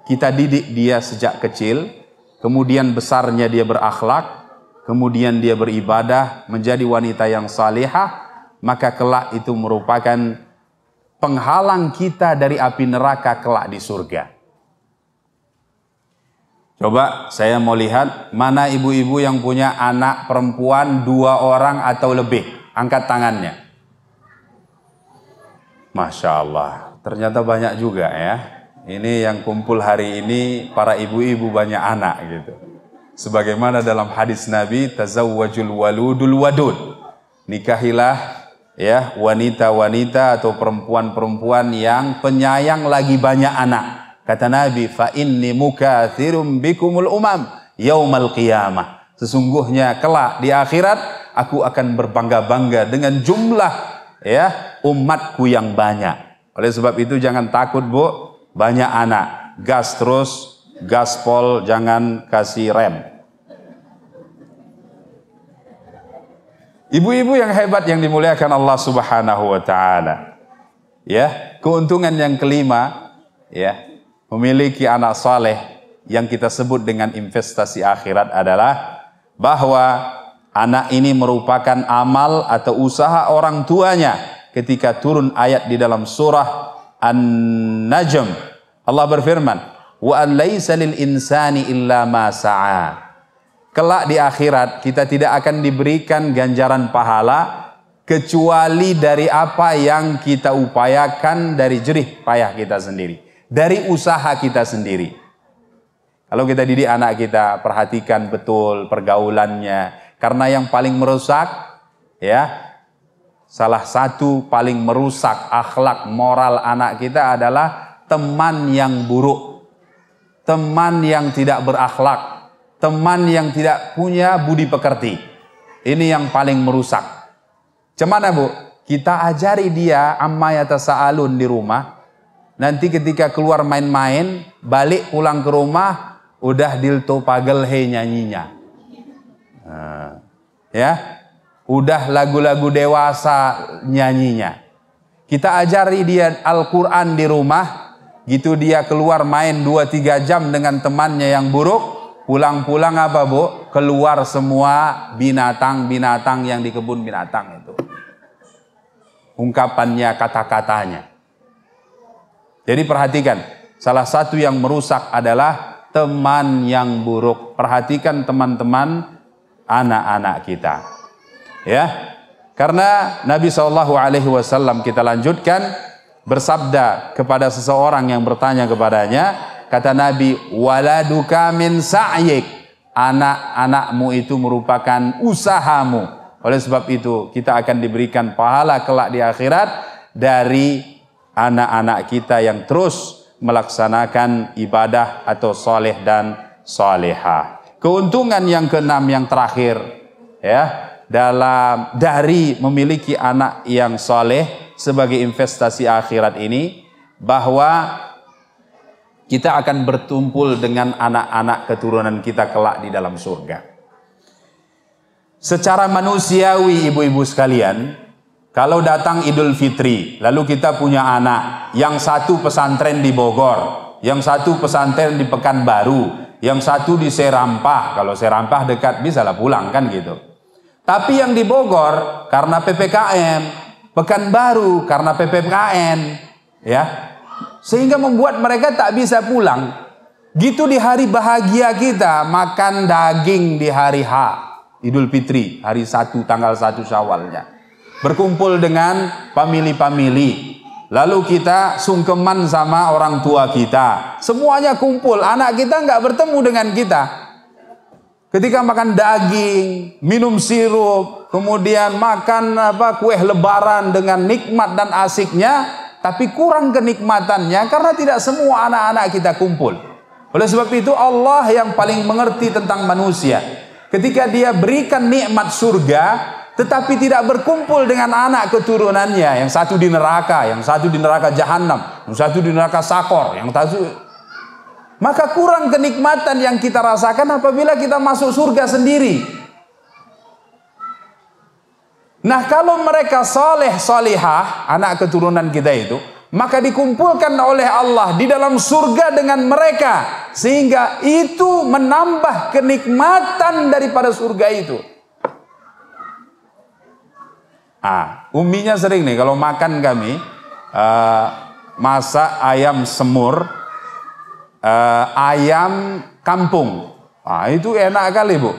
kita didik dia sejak kecil, kemudian besarnya dia berakhlak, kemudian dia beribadah, menjadi wanita yang salihah, maka kelak itu merupakan penghalang kita dari api neraka kelak di surga. Coba saya mau lihat mana ibu-ibu yang punya anak perempuan dua orang atau lebih. Angkat tangannya. Masya Allah, ternyata banyak juga ya. Ini yang kumpul hari ini para ibu-ibu banyak anak gitu. Sebagaimana dalam hadis Nabi, tazawwajul waludul wadud. Nikahilah ya wanita-wanita atau perempuan-perempuan yang penyayang lagi banyak anak. Kata Nabi, fa inni mukatsirum bikumul umam yaumal qiyamah. Sesungguhnya kelak di akhirat aku akan berbangga-bangga dengan jumlah ya umatku yang banyak. Oleh sebab itu jangan takut bu, banyak anak, gas terus, gaspol jangan kasih rem. Ibu-ibu yang hebat yang dimuliakan Allah Subhanahu wa taala. Ya, keuntungan yang kelima ya, memiliki anak saleh yang kita sebut dengan investasi akhirat adalah bahwa Anak ini merupakan amal atau usaha orang tuanya ketika turun ayat di dalam surah An-Najm. Allah berfirman, "Wa lil insani illa ma sa'a." Kelak di akhirat kita tidak akan diberikan ganjaran pahala kecuali dari apa yang kita upayakan dari jerih payah kita sendiri, dari usaha kita sendiri. Kalau kita didik anak kita, perhatikan betul pergaulannya, karena yang paling merusak ya salah satu paling merusak akhlak moral anak kita adalah teman yang buruk. Teman yang tidak berakhlak, teman yang tidak punya budi pekerti. Ini yang paling merusak. Cemana Bu? Kita ajari dia amma yatasaalun di rumah. Nanti ketika keluar main-main, balik pulang ke rumah, udah dilto pagel he nyanyinya. Nah, ya, udah lagu-lagu dewasa nyanyinya. Kita ajari dia Al-Quran di rumah, gitu dia keluar main 2-3 jam dengan temannya yang buruk, pulang-pulang apa bu? Keluar semua binatang-binatang yang di kebun binatang itu. Ungkapannya, kata-katanya. Jadi perhatikan, salah satu yang merusak adalah teman yang buruk. Perhatikan teman-teman anak-anak kita. Ya. Karena Nabi Shallallahu alaihi wasallam kita lanjutkan bersabda kepada seseorang yang bertanya kepadanya, kata Nabi, "Waladuka min sa'yik." Anak-anakmu itu merupakan usahamu. Oleh sebab itu, kita akan diberikan pahala kelak di akhirat dari anak-anak kita yang terus melaksanakan ibadah atau soleh dan solehah. Keuntungan yang keenam yang terakhir ya dalam dari memiliki anak yang soleh sebagai investasi akhirat ini bahwa kita akan bertumpul dengan anak-anak keturunan kita kelak di dalam surga. Secara manusiawi ibu-ibu sekalian, kalau datang Idul Fitri, lalu kita punya anak, yang satu pesantren di Bogor, yang satu pesantren di Pekanbaru, yang satu di Serampah, kalau Serampah dekat bisa lah pulang kan gitu. Tapi yang di Bogor karena PPKM, pekan baru karena ppkm ya. Sehingga membuat mereka tak bisa pulang. Gitu di hari bahagia kita makan daging di hari H, Idul Fitri, hari 1 tanggal 1 Syawalnya. Berkumpul dengan famili-famili, Lalu kita sungkeman sama orang tua kita. Semuanya kumpul, anak kita nggak bertemu dengan kita. Ketika makan daging, minum sirup, kemudian makan apa kue lebaran dengan nikmat dan asiknya, tapi kurang kenikmatannya karena tidak semua anak-anak kita kumpul. Oleh sebab itu Allah yang paling mengerti tentang manusia. Ketika dia berikan nikmat surga, tetapi tidak berkumpul dengan anak keturunannya. Yang satu di neraka, yang satu di neraka jahanam, yang satu di neraka sakor, yang satu maka kurang kenikmatan yang kita rasakan apabila kita masuk surga sendiri. Nah kalau mereka soleh solehah anak keturunan kita itu maka dikumpulkan oleh Allah di dalam surga dengan mereka sehingga itu menambah kenikmatan daripada surga itu. Ah, uminya sering nih kalau makan kami uh, masak ayam semur, uh, ayam kampung. Ah, itu enak kali bu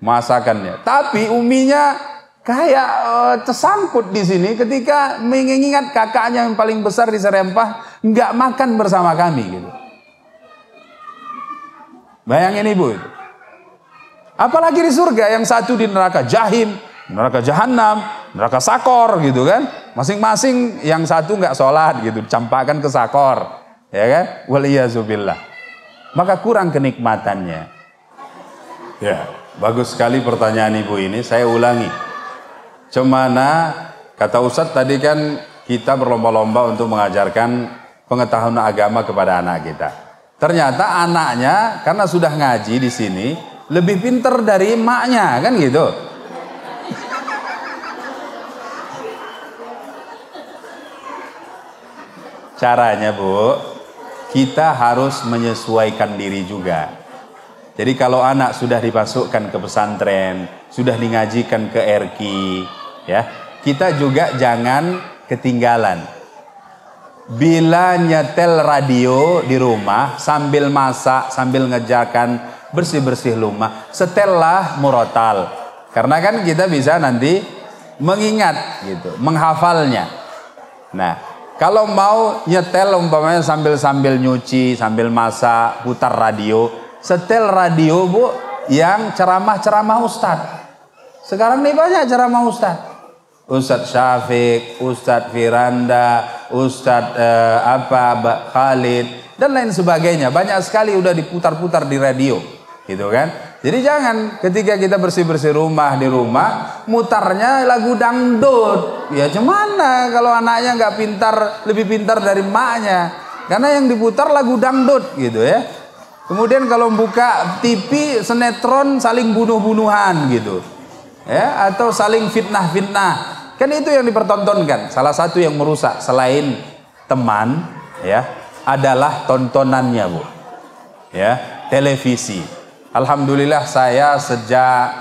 masakannya. Tapi uminya kayak uh, tersangkut di sini ketika mengingat kakaknya yang paling besar di Serempah nggak makan bersama kami gitu. Bayangin ibu itu. Apalagi di surga yang satu di neraka jahim, neraka jahanam, neraka sakor gitu kan. Masing-masing yang satu nggak sholat gitu, campakan ke sakor. Ya kan? Waliyazubillah. Maka kurang kenikmatannya. Ya, bagus sekali pertanyaan ibu ini. Saya ulangi. Cemana kata Ustadz tadi kan kita berlomba-lomba untuk mengajarkan pengetahuan agama kepada anak kita. Ternyata anaknya karena sudah ngaji di sini lebih pinter dari emaknya kan gitu. Caranya bu, kita harus menyesuaikan diri juga. Jadi kalau anak sudah dimasukkan ke pesantren, sudah dingajikan ke RQ, ya, kita juga jangan ketinggalan. Bila nyetel radio di rumah sambil masak, sambil ngejakan bersih-bersih rumah, setelah murotal. Karena kan kita bisa nanti mengingat gitu, menghafalnya. Nah, kalau mau nyetel umpamanya sambil-sambil nyuci, sambil masak, putar radio, setel radio bu yang ceramah-ceramah ustadz. Sekarang nih banyak ceramah ustadz. Ustadz Syafiq, Ustadz Firanda, Ustadz eh, apa Mbak Khalid dan lain sebagainya. Banyak sekali udah diputar-putar di radio, gitu kan? Jadi jangan ketika kita bersih-bersih rumah di rumah mutarnya lagu dangdut. Ya cuman kalau anaknya nggak pintar lebih pintar dari maknya. Karena yang diputar lagu dangdut gitu ya. Kemudian kalau buka TV sinetron saling bunuh-bunuhan gitu. Ya, atau saling fitnah-fitnah. Kan itu yang dipertontonkan. Salah satu yang merusak selain teman ya adalah tontonannya, Bu. Ya, televisi. Alhamdulillah saya sejak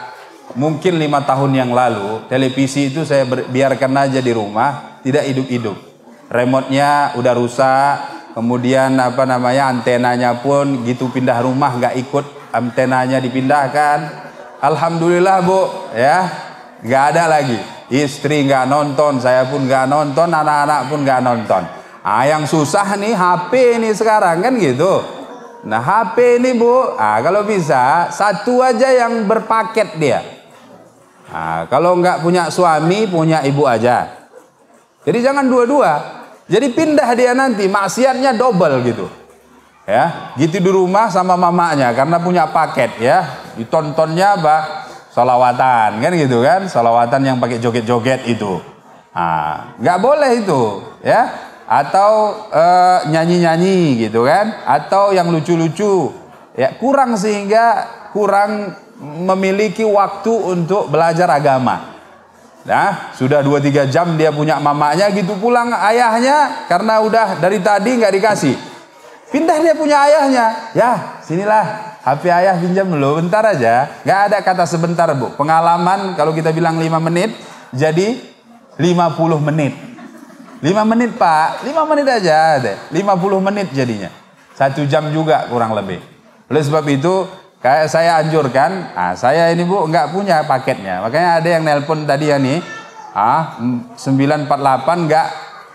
mungkin lima tahun yang lalu televisi itu saya biarkan aja di rumah tidak hidup-hidup remote udah rusak kemudian apa namanya antenanya pun gitu pindah rumah nggak ikut antenanya dipindahkan Alhamdulillah bu ya nggak ada lagi istri nggak nonton saya pun nggak nonton anak-anak pun nggak nonton ah yang susah nih HP ini sekarang kan gitu Nah HP ini bu, ah, kalau bisa satu aja yang berpaket dia. Nah, kalau nggak punya suami, punya ibu aja. Jadi jangan dua-dua. Jadi pindah dia nanti maksiatnya double gitu. Ya, gitu di rumah sama mamanya karena punya paket ya. Ditontonnya apa? Salawatan kan gitu kan? Salawatan yang pakai joget-joget itu. Ah, nggak boleh itu ya atau eh, nyanyi-nyanyi uh, gitu kan atau yang lucu-lucu ya kurang sehingga kurang memiliki waktu untuk belajar agama nah sudah 2-3 jam dia punya mamanya gitu pulang ayahnya karena udah dari tadi nggak dikasih pindah dia punya ayahnya ya sinilah HP ayah pinjam dulu bentar aja nggak ada kata sebentar bu pengalaman kalau kita bilang 5 menit jadi 50 menit 5 menit pak, 5 menit aja deh. 50 menit jadinya. Satu jam juga kurang lebih. Oleh sebab itu kayak saya anjurkan, ah, saya ini bu nggak punya paketnya. Makanya ada yang nelpon tadi ya nih, ah 948 nggak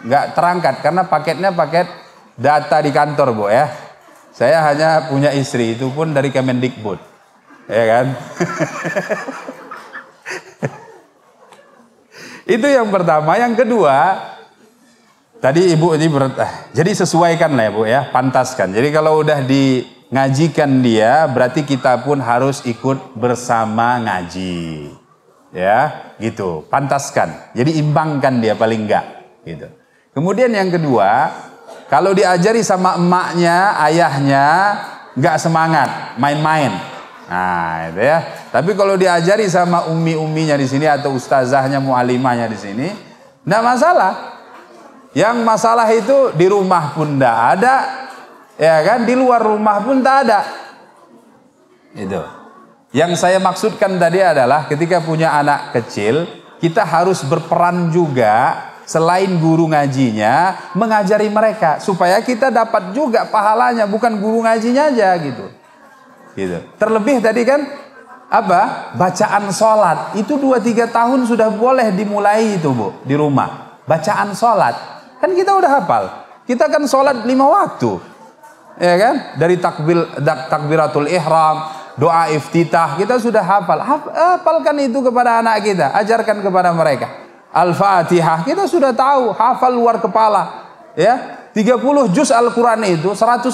nggak terangkat karena paketnya paket data di kantor bu ya. Saya hanya punya istri itu pun dari Kemendikbud, ya kan? itu yang pertama. Yang kedua, Tadi ibu ini ber, eh, jadi sesuaikan lah ya bu ya, pantaskan. Jadi kalau udah di ngajikan dia, berarti kita pun harus ikut bersama ngaji, ya gitu. Pantaskan. Jadi imbangkan dia paling enggak gitu. Kemudian yang kedua, kalau diajari sama emaknya, ayahnya, enggak semangat, main-main. Nah, itu ya. Tapi kalau diajari sama umi-uminya di sini atau ustazahnya, mualimahnya di sini, enggak masalah. Yang masalah itu di rumah pun tidak ada, ya kan? Di luar rumah pun tak ada. Itu. Yang saya maksudkan tadi adalah ketika punya anak kecil, kita harus berperan juga selain guru ngajinya mengajari mereka supaya kita dapat juga pahalanya bukan guru ngajinya aja gitu gitu terlebih tadi kan apa bacaan sholat itu 2-3 tahun sudah boleh dimulai itu bu di rumah bacaan sholat Kan kita udah hafal. Kita kan sholat lima waktu. Ya kan? Dari takbir, takbiratul ihram, doa iftitah. Kita sudah hafal. Hafalkan itu kepada anak kita. Ajarkan kepada mereka. Al-Fatihah. Kita sudah tahu. Hafal luar kepala. Ya, 30 juz Al-Quran itu 114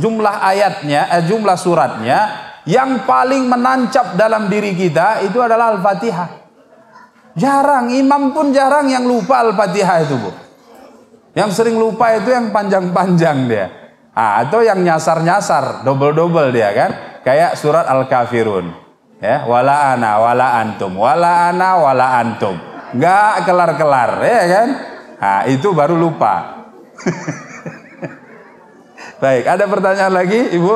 jumlah ayatnya eh, jumlah suratnya yang paling menancap dalam diri kita itu adalah Al-Fatihah jarang imam pun jarang yang lupa Al-Fatihah itu bu yang sering lupa itu yang panjang-panjang dia. Ah, atau yang nyasar-nyasar, double-double dia kan. Kayak surat Al-Kafirun. Ya, wala ana, wala antum, wala ana, wala antum. Gak kelar-kelar, ya kan? Ah, itu baru lupa. Baik, ada pertanyaan lagi, Ibu?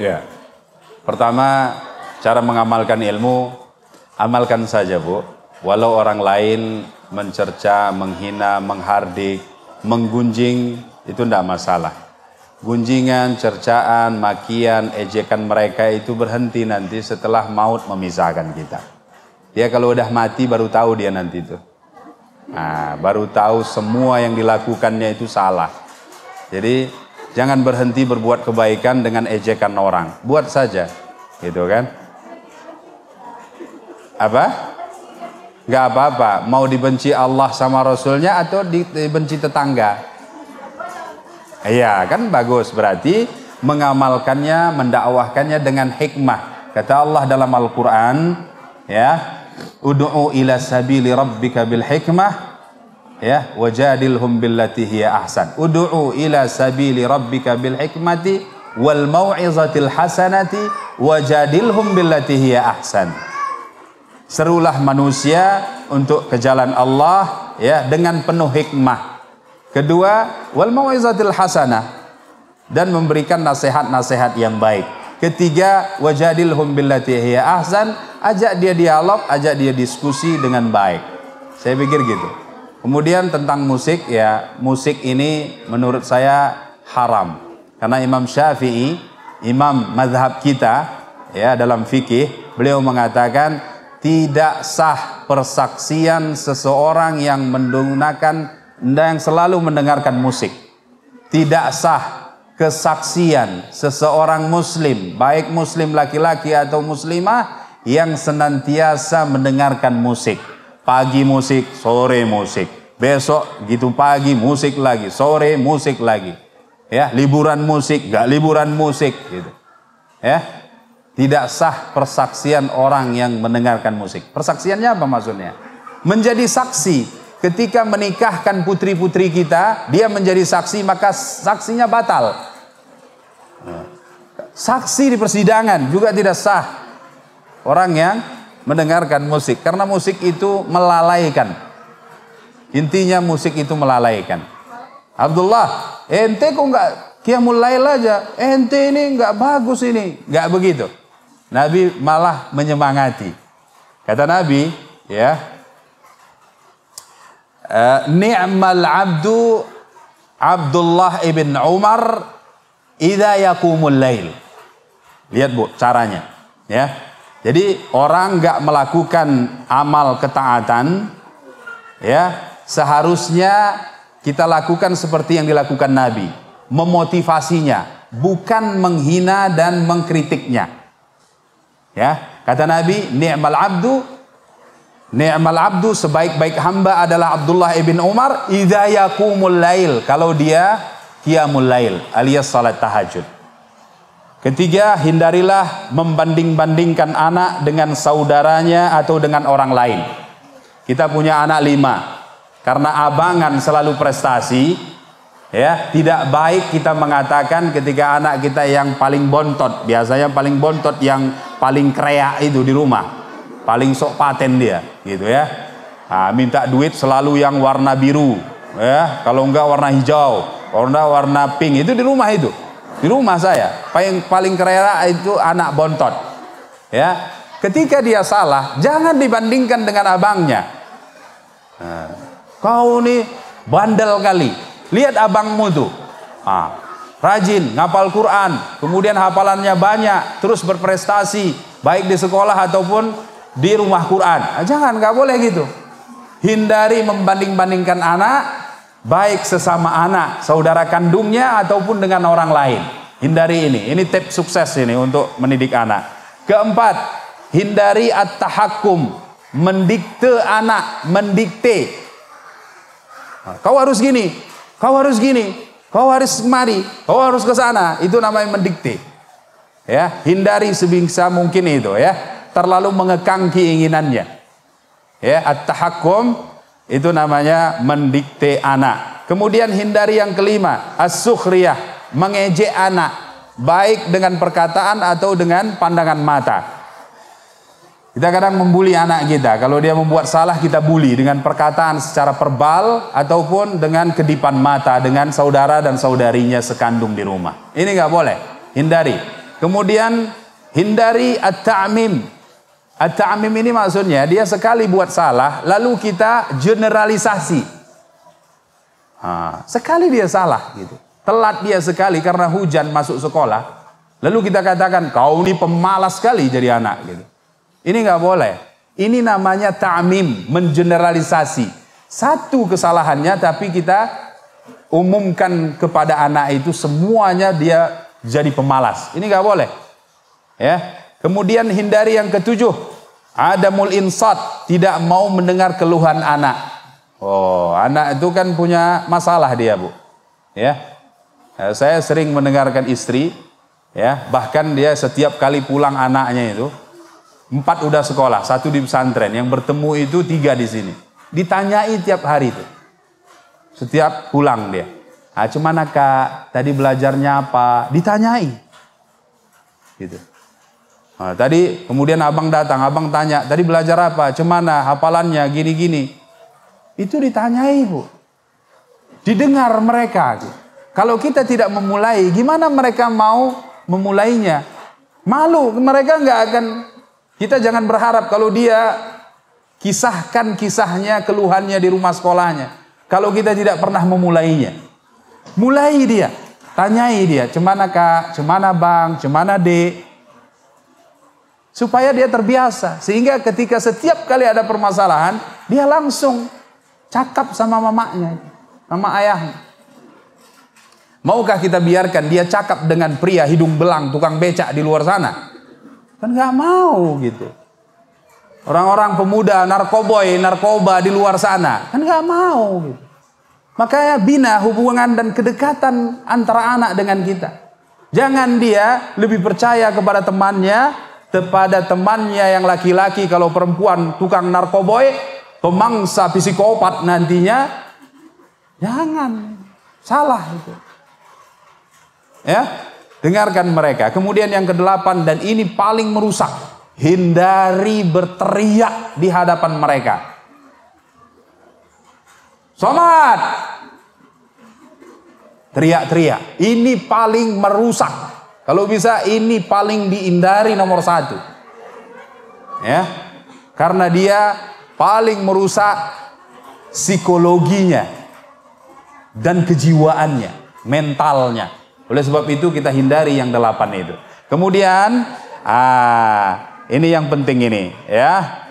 Ya. Pertama, cara mengamalkan ilmu, amalkan saja, Bu. Walau orang lain mencerca, menghina, menghardik, menggunjing itu tidak masalah. Gunjingan, cercaan, makian, ejekan mereka itu berhenti nanti setelah maut memisahkan kita. Dia kalau udah mati baru tahu dia nanti itu. Nah, baru tahu semua yang dilakukannya itu salah. Jadi jangan berhenti berbuat kebaikan dengan ejekan orang. Buat saja, gitu kan? Apa? Gak apa-apa, mau dibenci Allah sama Rasulnya atau dibenci tetangga. Iya kan bagus, berarti mengamalkannya, mendakwahkannya dengan hikmah. Kata Allah dalam Al-Quran, ya, Udu'u ila sabili rabbika bil hikmah, ya wajadilhum billati hiya ahsan Udu'u ila sabili rabbika bil hikmati wal maw'izatil hasanati wajadilhum billati hiya ahsan Serulah manusia untuk ke jalan Allah ya dengan penuh hikmah. Kedua, wal mauizatil hasanah dan memberikan nasihat-nasihat yang baik. Ketiga, wajadilhum billati hiya ahsan, ajak dia dialog, ajak dia diskusi dengan baik. Saya pikir gitu. Kemudian tentang musik ya, musik ini menurut saya haram. Karena Imam Syafi'i, imam mazhab kita ya dalam fikih, beliau mengatakan tidak sah persaksian seseorang yang menggunakan yang selalu mendengarkan musik. Tidak sah kesaksian seseorang muslim, baik muslim laki-laki atau muslimah yang senantiasa mendengarkan musik. Pagi musik, sore musik. Besok gitu pagi musik lagi, sore musik lagi. Ya, liburan musik, gak liburan musik gitu. Ya, tidak sah persaksian orang yang mendengarkan musik. Persaksiannya apa maksudnya? Menjadi saksi ketika menikahkan putri-putri kita, dia menjadi saksi maka saksinya batal. Saksi di persidangan juga tidak sah. Orang yang mendengarkan musik karena musik itu melalaikan. Intinya musik itu melalaikan. Abdullah, ente kok nggak kiamul lail aja? Ente ini nggak bagus ini, nggak begitu. Nabi malah menyemangati. Kata Nabi, ya. Eh, ni'mal abdu Abdullah ibn Umar idza yakumul lail. Lihat Bu caranya, ya. Jadi orang nggak melakukan amal ketaatan ya, seharusnya kita lakukan seperti yang dilakukan Nabi, memotivasinya, bukan menghina dan mengkritiknya. Ya, kata Nabi, "Ni'mal 'abdu ni'mal 'abdu sebaik-baik hamba adalah Abdullah ibn Umar idza yaqumul lail." Kalau dia qiyamul lail alias salat tahajud. Ketiga, hindarilah membanding-bandingkan anak dengan saudaranya atau dengan orang lain. Kita punya anak lima, karena abangan selalu prestasi, Ya, tidak baik kita mengatakan ketika anak kita yang paling bontot, biasanya paling bontot yang paling kreak itu di rumah. Paling sok paten dia, gitu ya. Nah, minta duit selalu yang warna biru, ya. Kalau enggak warna hijau, kalau enggak warna pink itu di rumah itu. Di rumah saya, paling paling kreak itu anak bontot. Ya. Ketika dia salah, jangan dibandingkan dengan abangnya. Nah, kau nih bandel kali Lihat abangmu tuh. Ah, rajin, ngapal Quran, kemudian hafalannya banyak, terus berprestasi, baik di sekolah ataupun di rumah Quran. Nah, jangan, nggak boleh gitu. Hindari membanding-bandingkan anak, baik sesama anak, saudara kandungnya ataupun dengan orang lain. Hindari ini. Ini tip sukses ini untuk mendidik anak. Keempat, hindari at-tahakum, mendikte anak, mendikte. Nah, kau harus gini, Kau harus gini, kau harus mari, kau harus ke sana. Itu namanya mendikte. Ya, hindari sebisa mungkin itu ya. Terlalu mengekang keinginannya. Ya, at-tahakkum itu namanya mendikte anak. Kemudian hindari yang kelima, as-sukhriyah, mengejek anak baik dengan perkataan atau dengan pandangan mata. Kita kadang membuli anak kita. Kalau dia membuat salah, kita bully dengan perkataan secara verbal ataupun dengan kedipan mata dengan saudara dan saudarinya sekandung di rumah. Ini nggak boleh. Hindari. Kemudian hindari at-ta'mim. At-ta'mim ini maksudnya dia sekali buat salah, lalu kita generalisasi. Ha, sekali dia salah gitu. Telat dia sekali karena hujan masuk sekolah. Lalu kita katakan, kau ini pemalas sekali jadi anak gitu. Ini nggak boleh. Ini namanya ta'mim, mengeneralisasi. Satu kesalahannya tapi kita umumkan kepada anak itu semuanya dia jadi pemalas. Ini nggak boleh. Ya. Kemudian hindari yang ketujuh, ada adamul insat, tidak mau mendengar keluhan anak. Oh, anak itu kan punya masalah dia, Bu. Ya. Eh, saya sering mendengarkan istri, ya, bahkan dia setiap kali pulang anaknya itu, Empat udah sekolah, satu di pesantren. Yang bertemu itu tiga di sini. Ditanyai tiap hari itu. Setiap pulang dia. Ah, cuman ah, kak, tadi belajarnya apa? Ditanyai. Gitu. Nah, tadi kemudian abang datang, abang tanya, tadi belajar apa? Cemana ah, hafalannya, gini-gini. Itu ditanyai bu. Didengar mereka. Kalau kita tidak memulai, gimana mereka mau memulainya? Malu, mereka nggak akan kita jangan berharap kalau dia kisahkan kisahnya, keluhannya di rumah sekolahnya. Kalau kita tidak pernah memulainya. Mulai dia, tanyai dia, cemana kak, cemana bang, cemana dek. Supaya dia terbiasa. Sehingga ketika setiap kali ada permasalahan, dia langsung cakap sama mamanya, sama ayahnya. Maukah kita biarkan dia cakap dengan pria hidung belang, tukang becak di luar sana? Kan nggak mau gitu. Orang-orang pemuda, narkoboy, narkoba di luar sana. Kan nggak mau gitu. Makanya bina hubungan dan kedekatan antara anak dengan kita. Jangan dia lebih percaya kepada temannya, kepada temannya yang laki-laki kalau perempuan tukang narkoboy, pemangsa psikopat nantinya. Jangan. Salah itu. Ya, Dengarkan mereka. Kemudian yang kedelapan dan ini paling merusak. Hindari berteriak di hadapan mereka. Somat. Teriak-teriak. Ini paling merusak. Kalau bisa ini paling dihindari nomor satu. Ya. Karena dia paling merusak psikologinya dan kejiwaannya, mentalnya. Oleh sebab itu kita hindari yang delapan itu. Kemudian ah ini yang penting ini ya.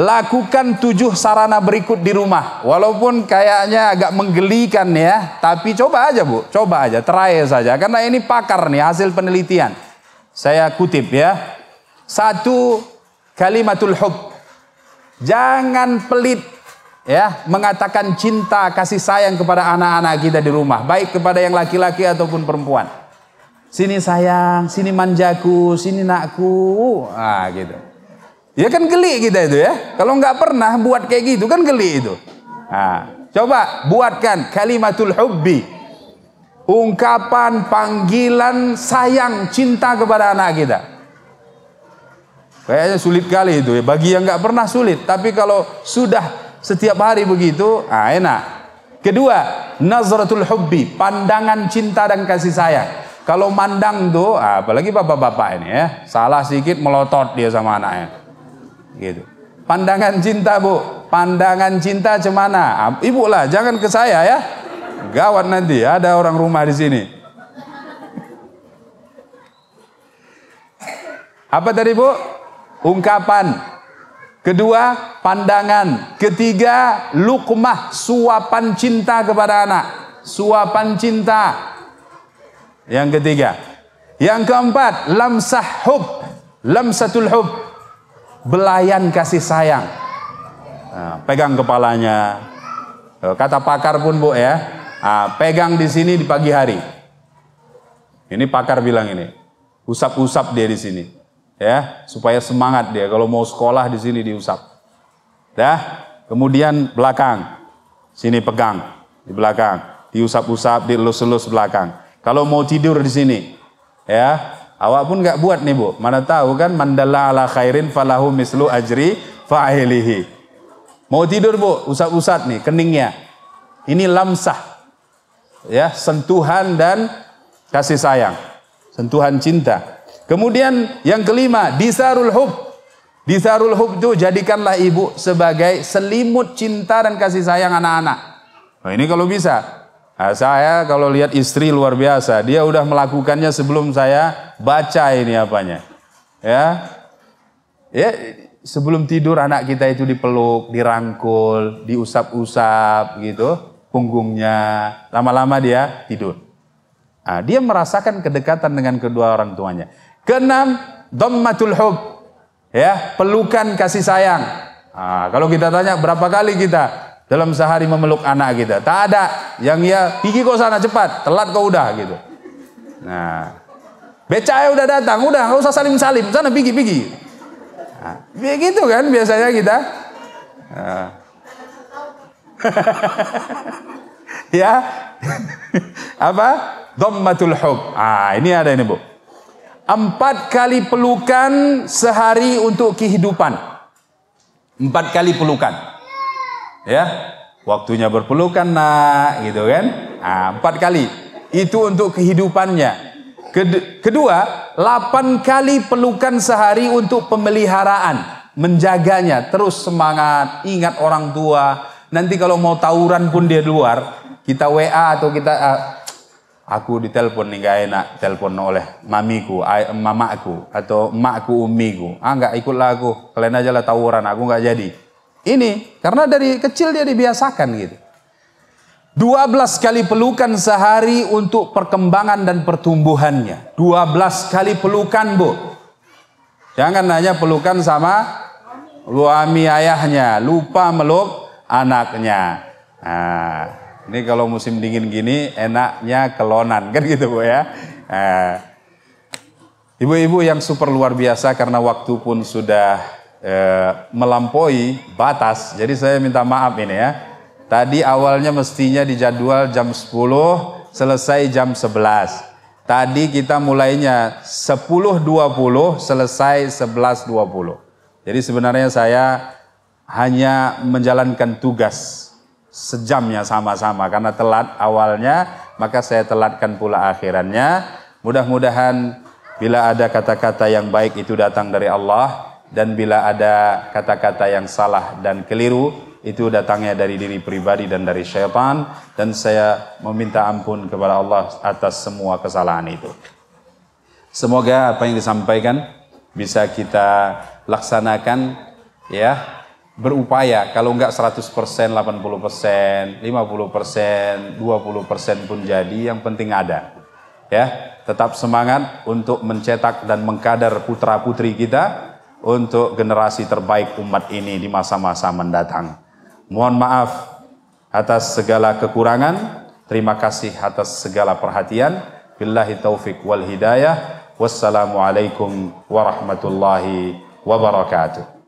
Lakukan tujuh sarana berikut di rumah. Walaupun kayaknya agak menggelikan ya, tapi coba aja Bu, coba aja, try saja karena ini pakar nih hasil penelitian. Saya kutip ya. Satu kalimatul hub. Jangan pelit ya mengatakan cinta kasih sayang kepada anak-anak kita di rumah baik kepada yang laki-laki ataupun perempuan sini sayang sini manjaku sini nakku ah gitu ya kan geli kita itu ya kalau nggak pernah buat kayak gitu kan geli itu ah coba buatkan kalimatul hubbi ungkapan panggilan sayang cinta kepada anak kita kayaknya sulit kali itu ya bagi yang nggak pernah sulit tapi kalau sudah setiap hari begitu, ah enak. Kedua, nazaratul hubbi, pandangan cinta dan kasih sayang. Kalau mandang tuh, ah, apalagi bapak-bapak ini ya, salah sedikit melotot dia sama anaknya. Gitu. Pandangan cinta bu, pandangan cinta cemana? Ah, ibu lah, jangan ke saya ya. Gawat nanti, ada orang rumah di sini. Apa tadi bu? Ungkapan Kedua, pandangan. Ketiga, lukmah, suapan cinta kepada anak. Suapan cinta. Yang ketiga. Yang keempat, lamsah hub. Lamsatul hub. Belayan kasih sayang. Nah, pegang kepalanya. Eh, kata pakar pun, Bu, ya. Nah, pegang di sini di pagi hari. Ini pakar bilang ini. Usap-usap dia di sini ya supaya semangat dia kalau mau sekolah di sini diusap dah kemudian belakang sini pegang di belakang diusap-usap dielus-elus belakang kalau mau tidur di sini ya awak pun nggak buat nih bu mana tahu kan mandala ala khairin falahu mislu ajri fa'ilihi mau tidur bu usap-usap nih keningnya ini lamsah ya sentuhan dan kasih sayang sentuhan cinta Kemudian yang kelima, disarul hub. Disarul hub itu jadikanlah ibu sebagai selimut cinta dan kasih sayang anak-anak. Nah, ini kalau bisa. Nah, saya kalau lihat istri luar biasa, dia udah melakukannya sebelum saya baca ini apanya. Ya. Ya, sebelum tidur anak kita itu dipeluk, dirangkul, diusap-usap gitu punggungnya. Lama-lama dia tidur. Nah, dia merasakan kedekatan dengan kedua orang tuanya. Keenam, dhammatul hub. Ya, pelukan kasih sayang. Nah, kalau kita tanya berapa kali kita dalam sehari memeluk anak kita? Tak ada. Yang ya pergi kau sana cepat, telat kau udah gitu. Nah, ya udah datang, udah nggak usah salim-salim, sana pergi pergi. Nah, begitu kan biasanya kita. Nah. ya, apa? Dhammatul hub. Ah, ini ada ini, Bu. Empat kali pelukan sehari untuk kehidupan. Empat kali pelukan. Ya, waktunya berpelukan nak, gitu kan? Nah, empat kali. Itu untuk kehidupannya. Kedua, lapan kali pelukan sehari untuk pemeliharaan, menjaganya, terus semangat, ingat orang tua. Nanti kalau mau tawuran pun dia luar, kita WA atau kita uh, aku ditelepon nih gak enak telepon oleh mamiku mamaku atau makku umiku. ah nggak ikutlah aku kalian aja lah tawuran aku nggak jadi ini karena dari kecil dia dibiasakan gitu 12 kali pelukan sehari untuk perkembangan dan pertumbuhannya 12 kali pelukan bu jangan hanya pelukan sama luami ayahnya lupa meluk anaknya nah ini kalau musim dingin gini enaknya kelonan kan gitu Bu ya. Eh, ibu-ibu yang super luar biasa karena waktu pun sudah eh, melampaui batas. Jadi saya minta maaf ini ya. Tadi awalnya mestinya dijadwal jam 10, selesai jam 11. Tadi kita mulainya 10.20, selesai 11.20. Jadi sebenarnya saya hanya menjalankan tugas sejamnya sama-sama karena telat awalnya maka saya telatkan pula akhirannya mudah-mudahan bila ada kata-kata yang baik itu datang dari Allah dan bila ada kata-kata yang salah dan keliru itu datangnya dari diri pribadi dan dari syaitan dan saya meminta ampun kepada Allah atas semua kesalahan itu semoga apa yang disampaikan bisa kita laksanakan ya berupaya kalau enggak 100%, 80%, 50%, 20% pun jadi yang penting ada. Ya, tetap semangat untuk mencetak dan mengkader putra-putri kita untuk generasi terbaik umat ini di masa-masa mendatang. Mohon maaf atas segala kekurangan, terima kasih atas segala perhatian. Billahi taufik wal hidayah. Wassalamualaikum warahmatullahi wabarakatuh.